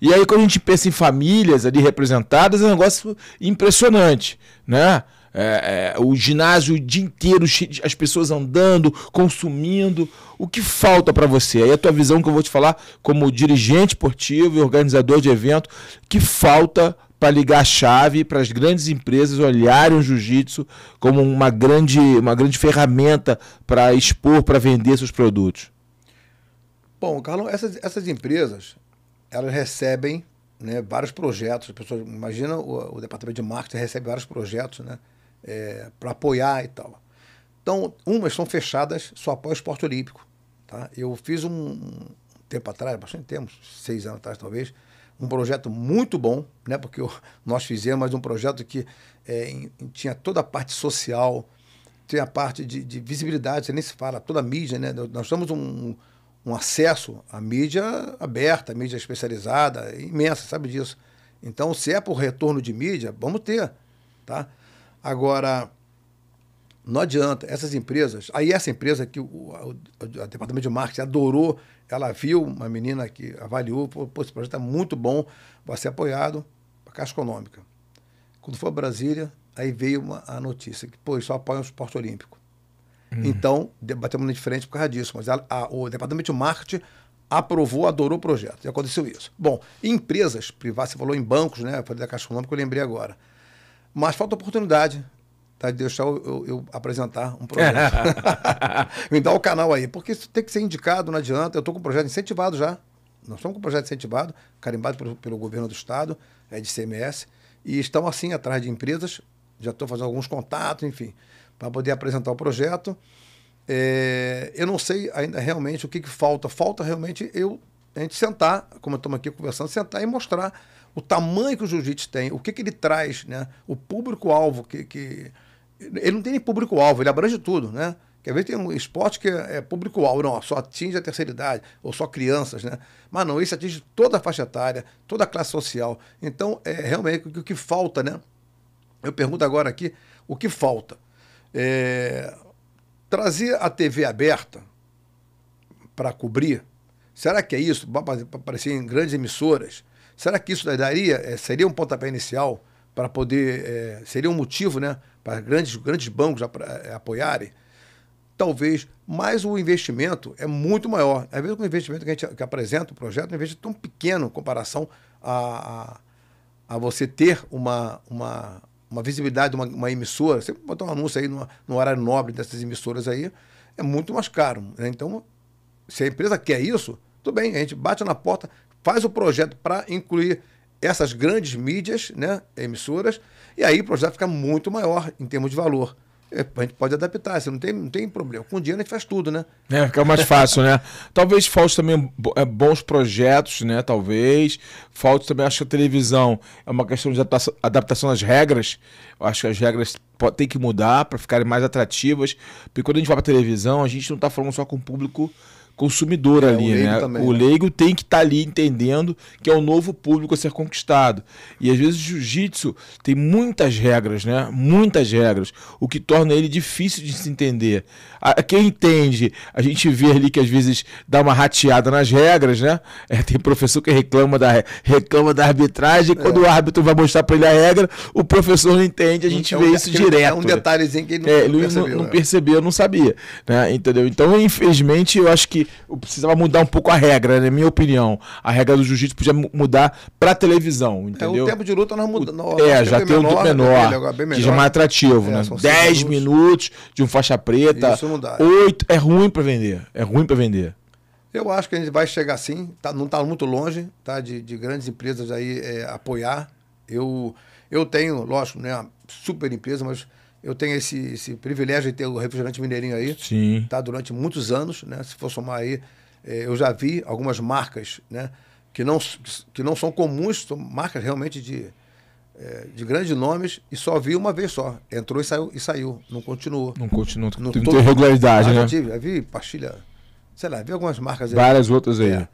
E aí, quando a gente pensa em famílias ali representadas, é um negócio impressionante, né? É, é, o ginásio o dia inteiro, as pessoas andando, consumindo. O que falta para você? Aí é a tua visão que eu vou te falar como dirigente esportivo e organizador de evento, que falta para ligar a chave para as grandes empresas olharem o jiu-jitsu como uma grande, uma grande ferramenta para expor, para vender seus produtos? Bom, Carlão, essas, essas empresas, elas recebem né, vários projetos. pessoas, imagina o, o, departamento de marketing recebe vários projetos né, é, para apoiar e tal. Então, umas são fechadas só após o esporte olímpico. Tá? Eu fiz um, um tempo atrás, bastante tempo, seis anos atrás talvez, um projeto muito bom, né, porque eu, nós fizemos um projeto que é, em, tinha toda a parte social, tinha a parte de, de visibilidade, você nem se fala, toda a mídia. Né? Nós somos um, um acesso à mídia aberta, à mídia especializada, imensa, sabe disso. Então, se é por retorno de mídia, vamos ter. Tá? Agora, não adianta, essas empresas. Aí, essa empresa que o, o, o departamento de marketing adorou, ela viu uma menina que avaliou, pô, esse projeto é muito bom, vai ser apoiado, a Caixa Econômica. Quando foi a Brasília, aí veio uma, a notícia que, pô, só apoia o esporte olímpico. Hum. Então, debatemos de frente por causa disso. Mas a, a, o departamento de marketing aprovou, adorou o projeto. E aconteceu isso. Bom, empresas privadas, você falou em bancos, né? Eu falei da Caixa Econômica, eu lembrei agora. Mas falta oportunidade tá? De deixar eu, eu, eu, apresentar um projeto. Me dá o canal aí, porque isso tem que ser indicado, não adianta. Eu estou com um projeto incentivado já. Nós estamos com um projeto incentivado, carimbado pelo, pelo governo do estado, é de CMS, e estão assim atrás de empresas. Já estou fazendo alguns contatos, enfim para poder apresentar o projeto. É, eu não sei ainda realmente o que, que falta. Falta realmente eu a gente sentar, como estamos aqui conversando, sentar e mostrar o tamanho que o jiu-jitsu tem, o que, que ele traz, né? O público-alvo que, que... Ele não tem nem público-alvo, ele abrange tudo, né? Quer ver tem um esporte que é, público-alvo, não, só atinge a terceira idade, ou só crianças, né? Mas não, isso atinge toda a faixa etária, toda a classe social. Então, é realmente o que, o que falta, né? Eu pergunto agora aqui, o que falta? É, trazer a TV aberta para cobrir, será que é isso? Para aparecer em grandes emissoras, será que isso daria, é, seria um pontapé inicial para poder, é, seria um motivo né, para grandes, grandes bancos é, apoiarem? Talvez, mas o investimento é muito maior. Às vezes, o investimento que a gente que apresenta, o projeto, é um investimento tão pequeno em comparação a, a, a você ter uma, uma, uma visibilidade de uma, uma emissora, você botar um anúncio aí no, no horário nobre dessas emissoras aí, é muito mais caro. Né? Então, se a empresa quer isso, tudo bem, a gente bate na porta, faz o projeto para incluir essas grandes mídias, né, emissoras, e aí o projeto fica muito maior em termos de valor. É, a gente pode adaptar, você não tem, não tem problema. Com o dinheiro a gente faz tudo, né? É, fica é mais fácil, né? Talvez falte também é, bons projetos, né? Talvez. Falte também, acho que a televisão é uma questão de adaptação das regras. Acho que as regras têm que mudar para ficarem mais atrativas. Porque quando a gente vai para televisão, a gente não está falando só com o público consumidor é, ali, né? o né? Também, o leigo tem que estar tá ali entendendo que é o um novo público a ser conquistado. E às vezes o jiu-jitsu tem muitas regras, né? Muitas regras, o que torna ele difícil de se entender. A, quem entende, a gente vê ali que às vezes dá uma rateada nas regras, né? É, tem professor que reclama da, reclama da arbitragem, e quando é. o árbitro vai mostrar para ele a regra, o professor não entende, a gente é vê isso direto. É um detalhezinho que ele não, é, ele percebeu, não, não é. percebeu, não sabia, né? Entendeu? Então, infelizmente, eu acho que eu precisava mudar um pouco a regra, na né? minha opinião. A regra do jiu-jitsu podia mudar para televisão, entendeu? É, o tempo de luta nós é mudamos. É, é, já tem o menor, menor, é que já é mais atrativo, é, né? 10 minutos de um faixa preta. 8 é ruim para vender. É ruim para vender. Eu acho que a gente vai chegar sim, tá, não está muito longe tá, de, de grandes empresas aí é, apoiar. Eu, eu tenho, lógico, né, uma super empresa, mas eu tenho esse, esse, privilégio de ter o refrigerante mineirinho aí. Sim. Tá, durante muitos anos, né? Se for somar aí, é, eu já vi algumas marcas, né? Que não, que não são comuns, são marcas realmente de, é, de grandes nomes, e só vi uma vez só. Entrou e saiu, e saiu. Não continuou. Não continuou. Não teve regularidade, ah, né? Já, tive, vi pastilha, sei lá, vi algumas marcas aí. Várias outras aí. É,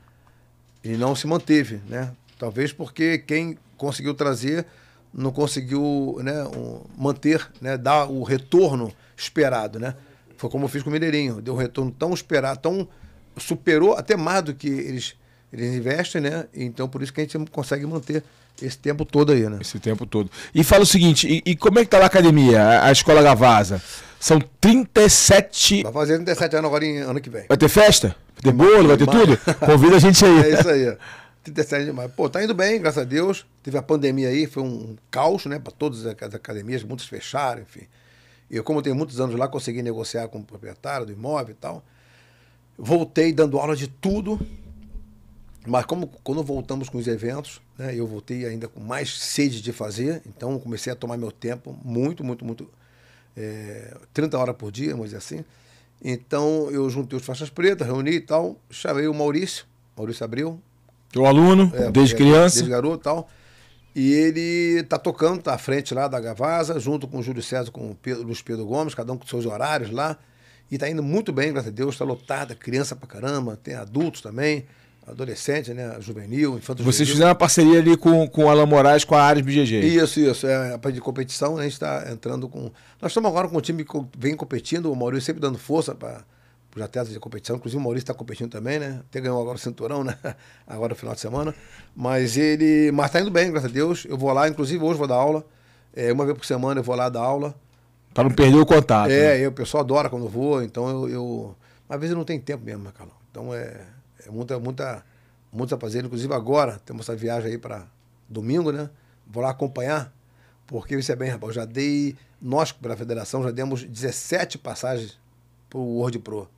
e não se manteve, né? Talvez porque quem conseguiu trazer não conseguiu né, um, manter, né, dar o retorno esperado, né? Foi como eu fiz com o Mineirinho, deu um retorno tão esperado, tão superou até mais do que eles eles investem, né? Então por isso que a gente consegue manter esse tempo todo aí, né? Esse tempo todo. E fala o seguinte, e, e como é que tá lá a academia, a, a escola Gavaza? São 37. Vai fazer 37 anos agora em, ano que vem. Vai ter festa? Vai ter bolo, vai ter tudo? Convida a gente aí. É isso aí. 37 de maio. Pô, tá indo bem, graças a Deus. Teve a pandemia aí, foi um caos, né, para todas as academias, muitas fecharam, enfim. Eu, como eu tenho muitos anos lá, consegui negociar com o proprietário do imóvel e tal. Voltei dando aula de tudo, mas como quando voltamos com os eventos, né, eu voltei ainda com mais sede de fazer, então comecei a tomar meu tempo muito, muito, muito. É, eh, 30 horas por dia, vamos dizer assim. Então eu juntei os faixas pretas, reuni e tal, chamei o Maurício, Maurício abriu teu é aluno, é, desde é criança. Desde garoto e tal. E ele tá tocando, tá à frente lá da Gavasa, junto com o Júlio César, com o Pedro, Luiz Pedro Gomes, cada um com seus horários lá. E tá indo muito bem, graças a Deus, tá lotada, criança pra caramba, tem adultos também, adolescente, né, juvenil, infanto Vocês juvenil. fizeram uma parceria ali com, com o Alan Moraes, com a Ares BGG. Isso, isso, é a parte de competição, a gente tá entrando com... Nós estamos agora com um time que vem competindo, o Maurício sempre dando força para para os atletas de competição. Inclusive o Maurício está competindo também, né? Até ganhou agora o cinturão, né? Agora no final de semana. Mas ele. Mas está indo bem, graças a Deus. Eu vou lá, inclusive hoje vou dar aula. É, uma vez por semana eu vou lá dar aula. Para não perder o contato. É, né? eu, o pessoal adora quando eu vou, então eu, eu. Às vezes eu não tenho tempo mesmo, Marcalão. Né, então é, é muita, muita, muitos afazeres. Inclusive agora, temos essa viagem aí para domingo, né? Vou lá acompanhar, porque isso é bem, rapaz. Eu já dei, nós pela federação, já demos 17 passagens para o World Pro.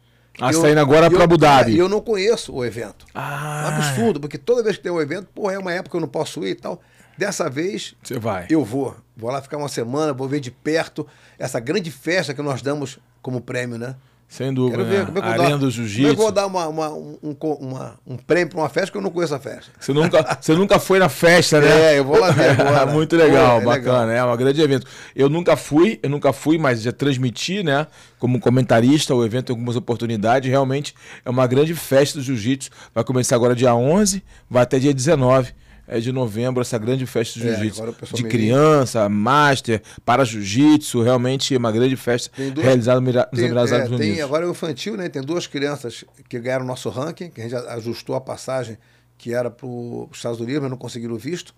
Ah, eu, saindo tá agora para Abu Dhabi. E eu não conheço o evento. Ah. É absurdo, porque toda vez que tem um evento, pô, é uma época que eu não posso ir e tal. Dessa vez, Você vai. eu vou. Vou lá ficar uma semana, vou ver de perto essa grande festa que nós damos como prêmio, né? Sem dúvida. Quero ver, é. como é que eu Arena dar, do é Jiu-Jitsu. Eu vou dar uma, uma, um, uma, um prêmio para uma festa que eu não conheço a festa. Você nunca, você nunca foi na festa, né? É, eu vou lá ver agora. Muito legal, Pô, é bacana. Legal. É um grande evento. Eu nunca fui, eu nunca fui, mas já transmiti, né? Como comentarista, o evento tem algumas oportunidades. Realmente é uma grande festa do Jiu-Jitsu. Vai começar agora dia 11, vai até dia 19 é, de novembro, essa grande festa é, de jiu-jitsu. De criança, master, para jiu-jitsu, realmente uma grande festa duas, realizada nos Emirados é, Árabes é, Unidos. Tem agora o infantil, né? Tem duas crianças que ganharam nosso ranking, que a gente ajustou a passagem que era para os Estados Unidos, mas não conseguiram visto.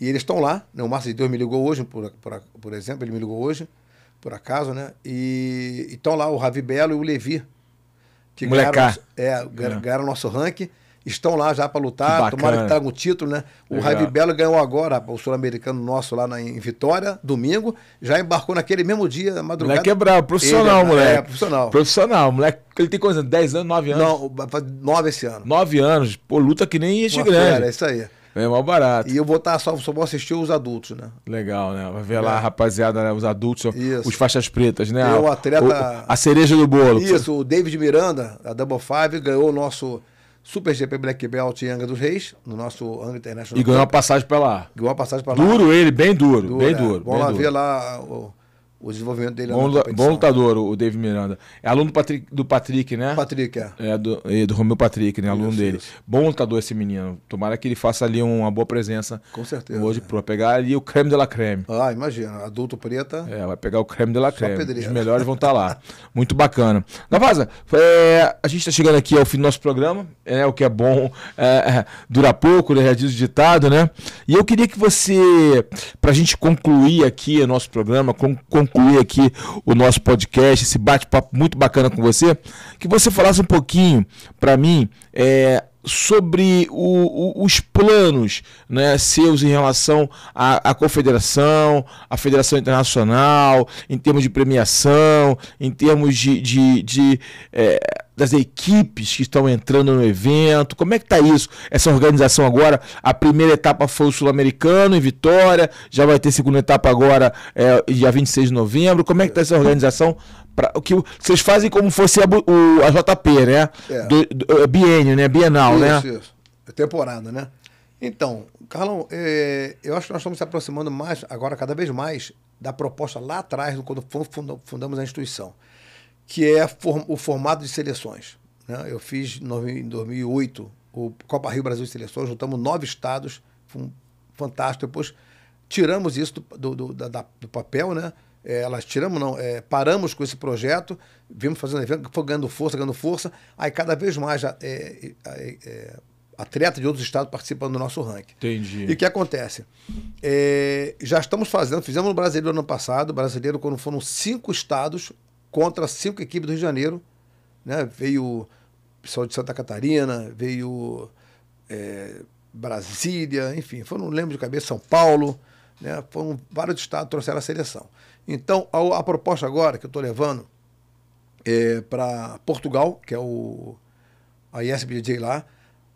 E eles estão lá, né? O Márcio de Deus me ligou hoje, por, por, por exemplo, ele me ligou hoje, por acaso, né? E estão lá o Ravi Belo e o Levi. Que Molecar. ganharam, é, é, ganharam é. nosso ranking estão lá já para lutar, que tomara que tragam tá o título, né? O Legal. Belo ganhou agora, o sul-americano nosso lá na, em Vitória, domingo, já embarcou naquele mesmo dia, madrugada. Moleque é bravo, profissional, ele, é, moleque. É, profissional. Profissional, moleque. Ele tem coisa 10 anos, 9 anos? Não, 9 esse ano. 9 anos, pô, luta que nem este grande. Fera, é isso aí. É mal barato. E eu vou estar tá, só, só vou assistir os adultos, né? Legal, né? Vai ver é. lá, rapaziada, né? os adultos, Isso. os faixas pretas, né? E o atleta. O, a cereja do bolo. Isso, o David Miranda, a Double Five, ganhou o nosso Super GP Black Belt e Angra dos Reis, no nosso Angra International. E ganhou uma passagem para lá. Ganhou uma passagem para lá. Duro ele, bem duro, duro bem é. duro. Vamos lá duro. ver lá o desenvolvimento dele é bom, bom lutador, o David Miranda. É aluno do Patrick, do Patrick né? Patrick, é. É, do, é, do Romeu Patrick, né? Aluno dele. Bom lutador esse menino. Tomara que ele faça ali uma boa presença. Com certeza. Hoje, é. para pegar ali o creme de la creme. Ah, imagina. Adulto preta. É, vai pegar o creme de la creme. Pedreira. Os melhores vão estar tá lá. Muito bacana. Navaza, é, a gente está chegando aqui ao fim do nosso programa. É, o que é bom é, é, dura pouco, né? Já diz o ditado, né? E eu queria que você, para a gente concluir aqui o nosso programa, concluir concluir aqui o nosso podcast, esse bate-papo muito bacana com você, que você falasse um pouquinho para mim é, sobre o, o, os planos né, seus em relação à, à, confederação, à federação internacional, em termos de premiação, em termos de, de, de é, das equipes que estão entrando no evento. Como é que está isso? Essa organização agora, a primeira etapa foi o sul-americano em Vitória, já vai ter segunda etapa agora, é, dia 26 de novembro. Como é que está essa organização Pra, o que vocês fazem como fosse a, o, a JP, né? É. Do, do, é, bienio, né? Bienal, isso, né? Isso, isso. É temporada, né? Então, Carlão, é, eu acho que nós estamos se aproximando mais, agora cada vez mais, da proposta lá atrás, quando fundamos a instituição, que é o formato de seleções. Né? Eu fiz em 2008 o Copa Rio Brasil de Seleções, juntamos nove estados, foi um fantástico. Depois tiramos isso do, do, do, da, do papel, né? É, elas tiramos, não, é, paramos com esse projeto, vimos fazendo evento, foi ganhando força, ganhando força, aí cada vez mais é, é, é, atleta de outros estados participando do nosso ranking. Entendi. E o que acontece? É, já estamos fazendo, fizemos no brasileiro ano passado, brasileiro quando foram cinco estados contra cinco equipes do Rio de Janeiro, né? veio pessoal de Santa Catarina, veio é, Brasília, enfim, foram, lembro de cabeça, São Paulo, né? foram vários estados trouxeram a seleção. Então, a, a proposta agora que eu estou levando é para Portugal, que é o, a ISBJ lá,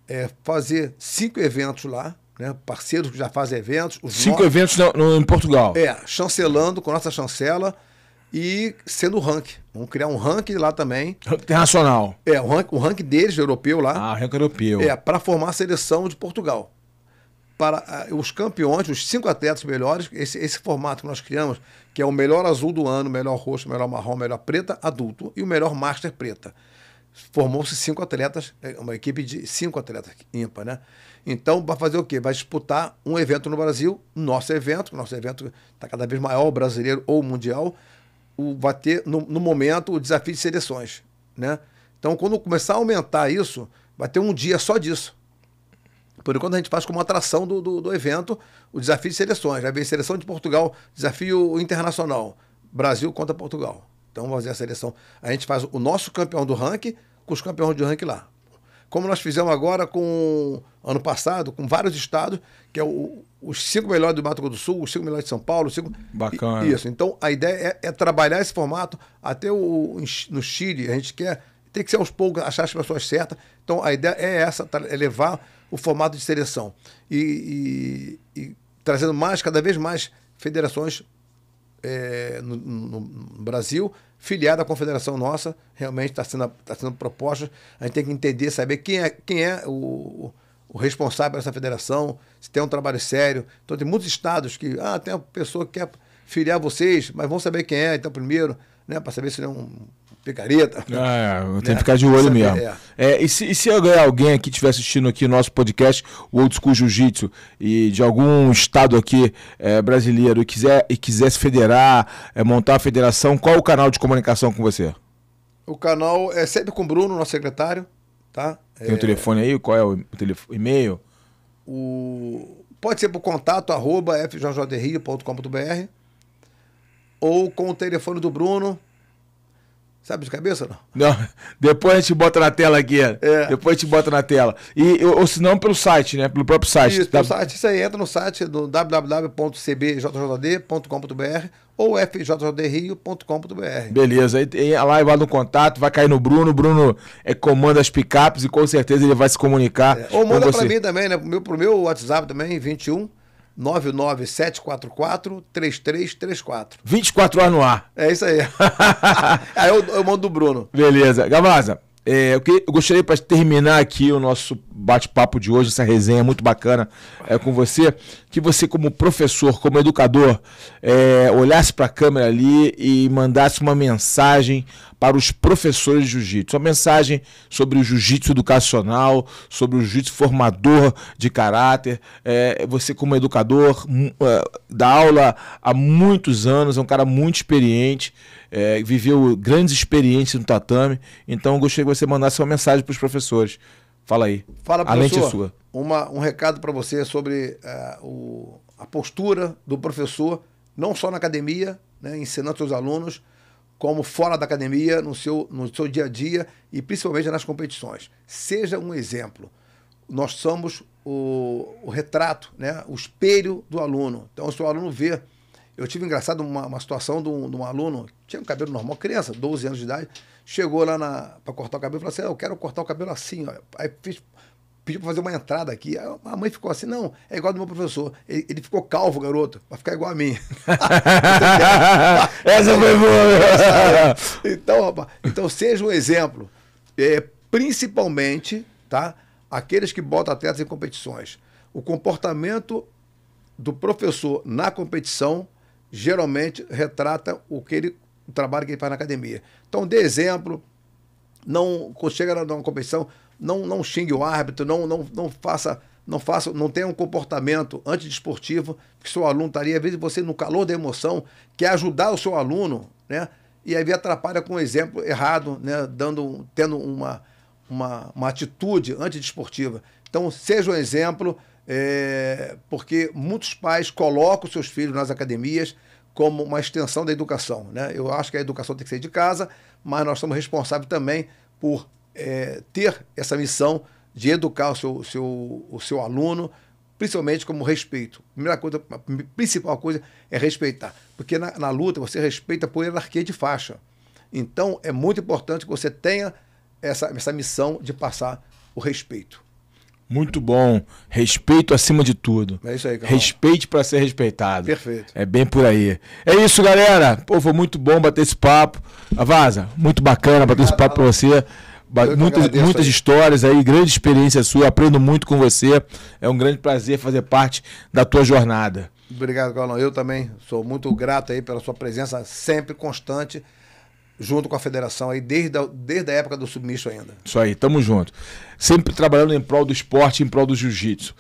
é fazer cinco eventos lá, né, parceiros que já fazem eventos. Cinco nossos, eventos no, no, em Portugal. É, chancelando com nossa chancela e sendo o ranking. Vamos criar um ranking lá também. Internacional. É, o ranking, o deles, europeu lá. Ah, ranking europeu. É, para formar a seleção de Portugal para ah, os campeões, os cinco atletas melhores, esse, esse formato que nós criamos, que é o melhor azul do ano, melhor roxo, melhor marrom, melhor preta, adulto, e o melhor master preta. Formou-se cinco atletas, é, uma equipe de cinco atletas ímpar, né? Então, vai fazer o quê? Vai disputar um evento no Brasil, nosso evento, nosso evento está cada vez maior, brasileiro ou mundial, o, vai ter, no, no momento, o desafio de seleções, né? Então, quando começar a aumentar isso, vai ter um dia só disso por enquanto a gente faz como atração do, do, do evento o desafio de seleções. Vai ver seleção de Portugal, desafio internacional. Brasil contra Portugal. Então vamos fazer a seleção. A gente faz o nosso campeão do ranking com os campeões de ranking lá. Como nós fizemos agora com ano passado, com vários estados, que é o, os cinco melhores do Mato Grosso do Sul, os cinco melhores de São Paulo, cinco. Bacana. Isso. Então a ideia é, é trabalhar esse formato até o, no Chile. A gente quer tem que ser aos poucos, achar as pessoas certas. Então a ideia é essa, é levar o formato de seleção e, e, e trazendo mais, cada vez mais federações é, no, no, Brasil, filiada à confederação nossa, realmente está sendo, tá sendo proposta. A gente tem que entender, saber quem é, quem é o, o responsável dessa federação, se tem um trabalho sério. Então, tem muitos estados que, ah, tem uma pessoa que quer filiar vocês, mas vão saber quem é, então, primeiro, né, para saber se ele é um picareta. Tá? Ah, é, eu tenho né? que ficar de olho mesmo. É. é. e, se, e se alguém aqui estiver assistindo aqui o nosso podcast, o Old School Jiu-Jitsu, e de algum estado aqui é, brasileiro e quiser e quiser se federar, é, montar a federação, qual o canal de comunicação com você? O canal é sempre com o Bruno, nosso secretário, tá? Tem o um é, telefone aí? Qual é o, o e-mail? O... Pode ser por contato, arroba fjjrio.com.br ou com o telefone do Bruno, Sabe de cabeça não? Não. Depois a gente bota na tela aqui. É. Depois a gente bota na tela. E, ou, ou se não, pelo site, né? Pelo próprio site. Isso, pelo site. Isso aí entra no site do www.cbjjd.com.br ou fjjdrio.com.br. Beleza, aí lá vai no contato, vai cair no Bruno, o Bruno é, comanda as picapes e com certeza ele vai se comunicar. É, ou manda para mim também, né? Pro meu, pro meu WhatsApp também, 21 99744-3334. 24 horas no ar. É isso aí. aí eu, eu mando o Bruno. Beleza. Gavaza, é, eu, que, eu gostaria para terminar aqui o nosso bate-papo de hoje, essa resenha muito bacana é, com você, que você, como professor, como educador, é, olhasse para a câmera ali e mandasse uma mensagem para os professores de jiu-jitsu. Uma mensagem sobre o jiu-jitsu educacional, sobre o jiu-jitsu formador de caráter. É, você, como educador, é, dá aula há muitos anos, é um cara muito experiente é, viveu grandes experiências no tatame. Então eu gostaria que você mandasse uma mensagem para os professores. Fala aí. Fala, professor. A mente é sua. Uma, um recado para você sobre é, o, a postura do professor, não só na academia, né, ensinando seus alunos, como fora da academia, no seu, no seu dia a dia e principalmente nas competições. Seja um exemplo. Nós somos o, o retrato, né, o espelho do aluno. Então, se o aluno vê. Eu tive engraçado uma, uma situação de um, de um aluno tinha um cabelo normal, criança, 12 anos de idade. Chegou lá na, pra cortar o cabelo e falou assim: ah, Eu quero cortar o cabelo assim. Ó. Aí fiz, pediu pra fazer uma entrada aqui. Aí a mãe ficou assim: Não, é igual do meu professor. Ele, ele ficou calvo, garoto, vai ficar igual a mim. Essa foi boa. então, então, seja um exemplo. É, principalmente, tá? Aqueles que botam atletas em competições. O comportamento do professor na competição geralmente retrata o que ele o trabalho que ele faz na academia. Então, dê exemplo, não chega numa competição, não, não xingue o árbitro, não, não, não faça não faça, não tenha um comportamento antidesportivo que seu aluno estaria, tá às vezes você no calor da emoção quer ajudar o seu aluno, né? E aí atrapalha com um exemplo errado, né? Dando, tendo uma, uma, uma atitude antidesportiva. Então seja um exemplo, é, porque muitos pais colocam seus filhos nas academias como uma extensão da educação. Né? Eu acho que a educação tem que ser de casa, mas nós somos responsáveis também por é, ter essa missão de educar o seu, o seu, o seu aluno, principalmente como respeito. A primeira coisa, a principal coisa é respeitar, porque na, na, luta você respeita por hierarquia de faixa. Então é muito importante que você tenha essa, essa missão de passar o respeito. Muito bom. Respeito acima de tudo. É isso aí, Carol. Respeite para ser respeitado. Perfeito. É bem por aí. É isso, galera. Pô, foi muito bom bater esse papo. A Vaza, muito bacana Obrigado, bater esse papo para você. muitas, muitas histórias aí, grande experiência sua. Aprendo muito com você. É um grande prazer fazer parte da tua jornada. Obrigado, Carlão. Eu também sou muito grato aí pela sua presença sempre constante junto com a federação aí desde a, desde a época do submisso ainda. Isso aí, tamo junto. Sempre trabalhando em prol do esporte, em prol do jiu-jitsu.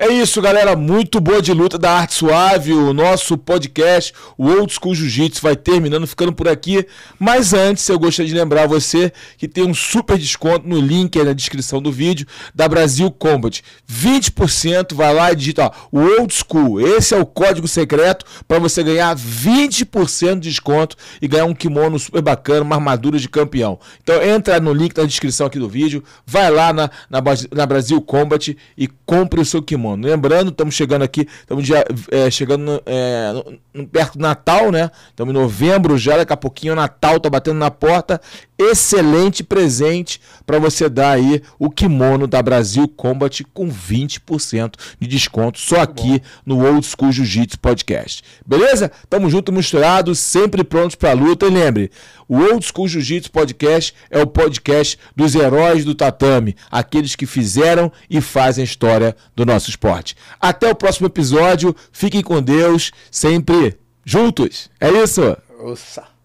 É isso, galera. Muito boa de luta da Arte Suave, o nosso podcast, o Old School Jiu-Jitsu, vai terminando, ficando por aqui. Mas antes, eu gostaria de lembrar você que tem um super desconto no link aí na descrição do vídeo da Brasil Combat. 20%, vai lá e digita ó, o Old School. Esse é o código secreto para você ganhar 20% de desconto e ganhar um kimono super bacana, uma armadura de campeão. Então entra no link na descrição aqui do vídeo, vai lá na, na, na Brasil Combat e compre o seu kimono mano. Lembrando, estamos chegando aqui, estamos é, chegando é, no, no, perto do Natal, né? Estamos em novembro já, daqui a pouquinho o Natal tá batendo na porta excelente presente para você dar aí o kimono da Brasil Combat com 20% de desconto só aqui no Old School Jiu-Jitsu Podcast. Beleza? Tamo junto, misturado, sempre prontos para luta. E lembre, o Old School Jiu-Jitsu Podcast é o podcast dos heróis do tatame, aqueles que fizeram e fazem a história do nosso esporte. Até o próximo episódio. Fiquem com Deus, sempre juntos. É isso.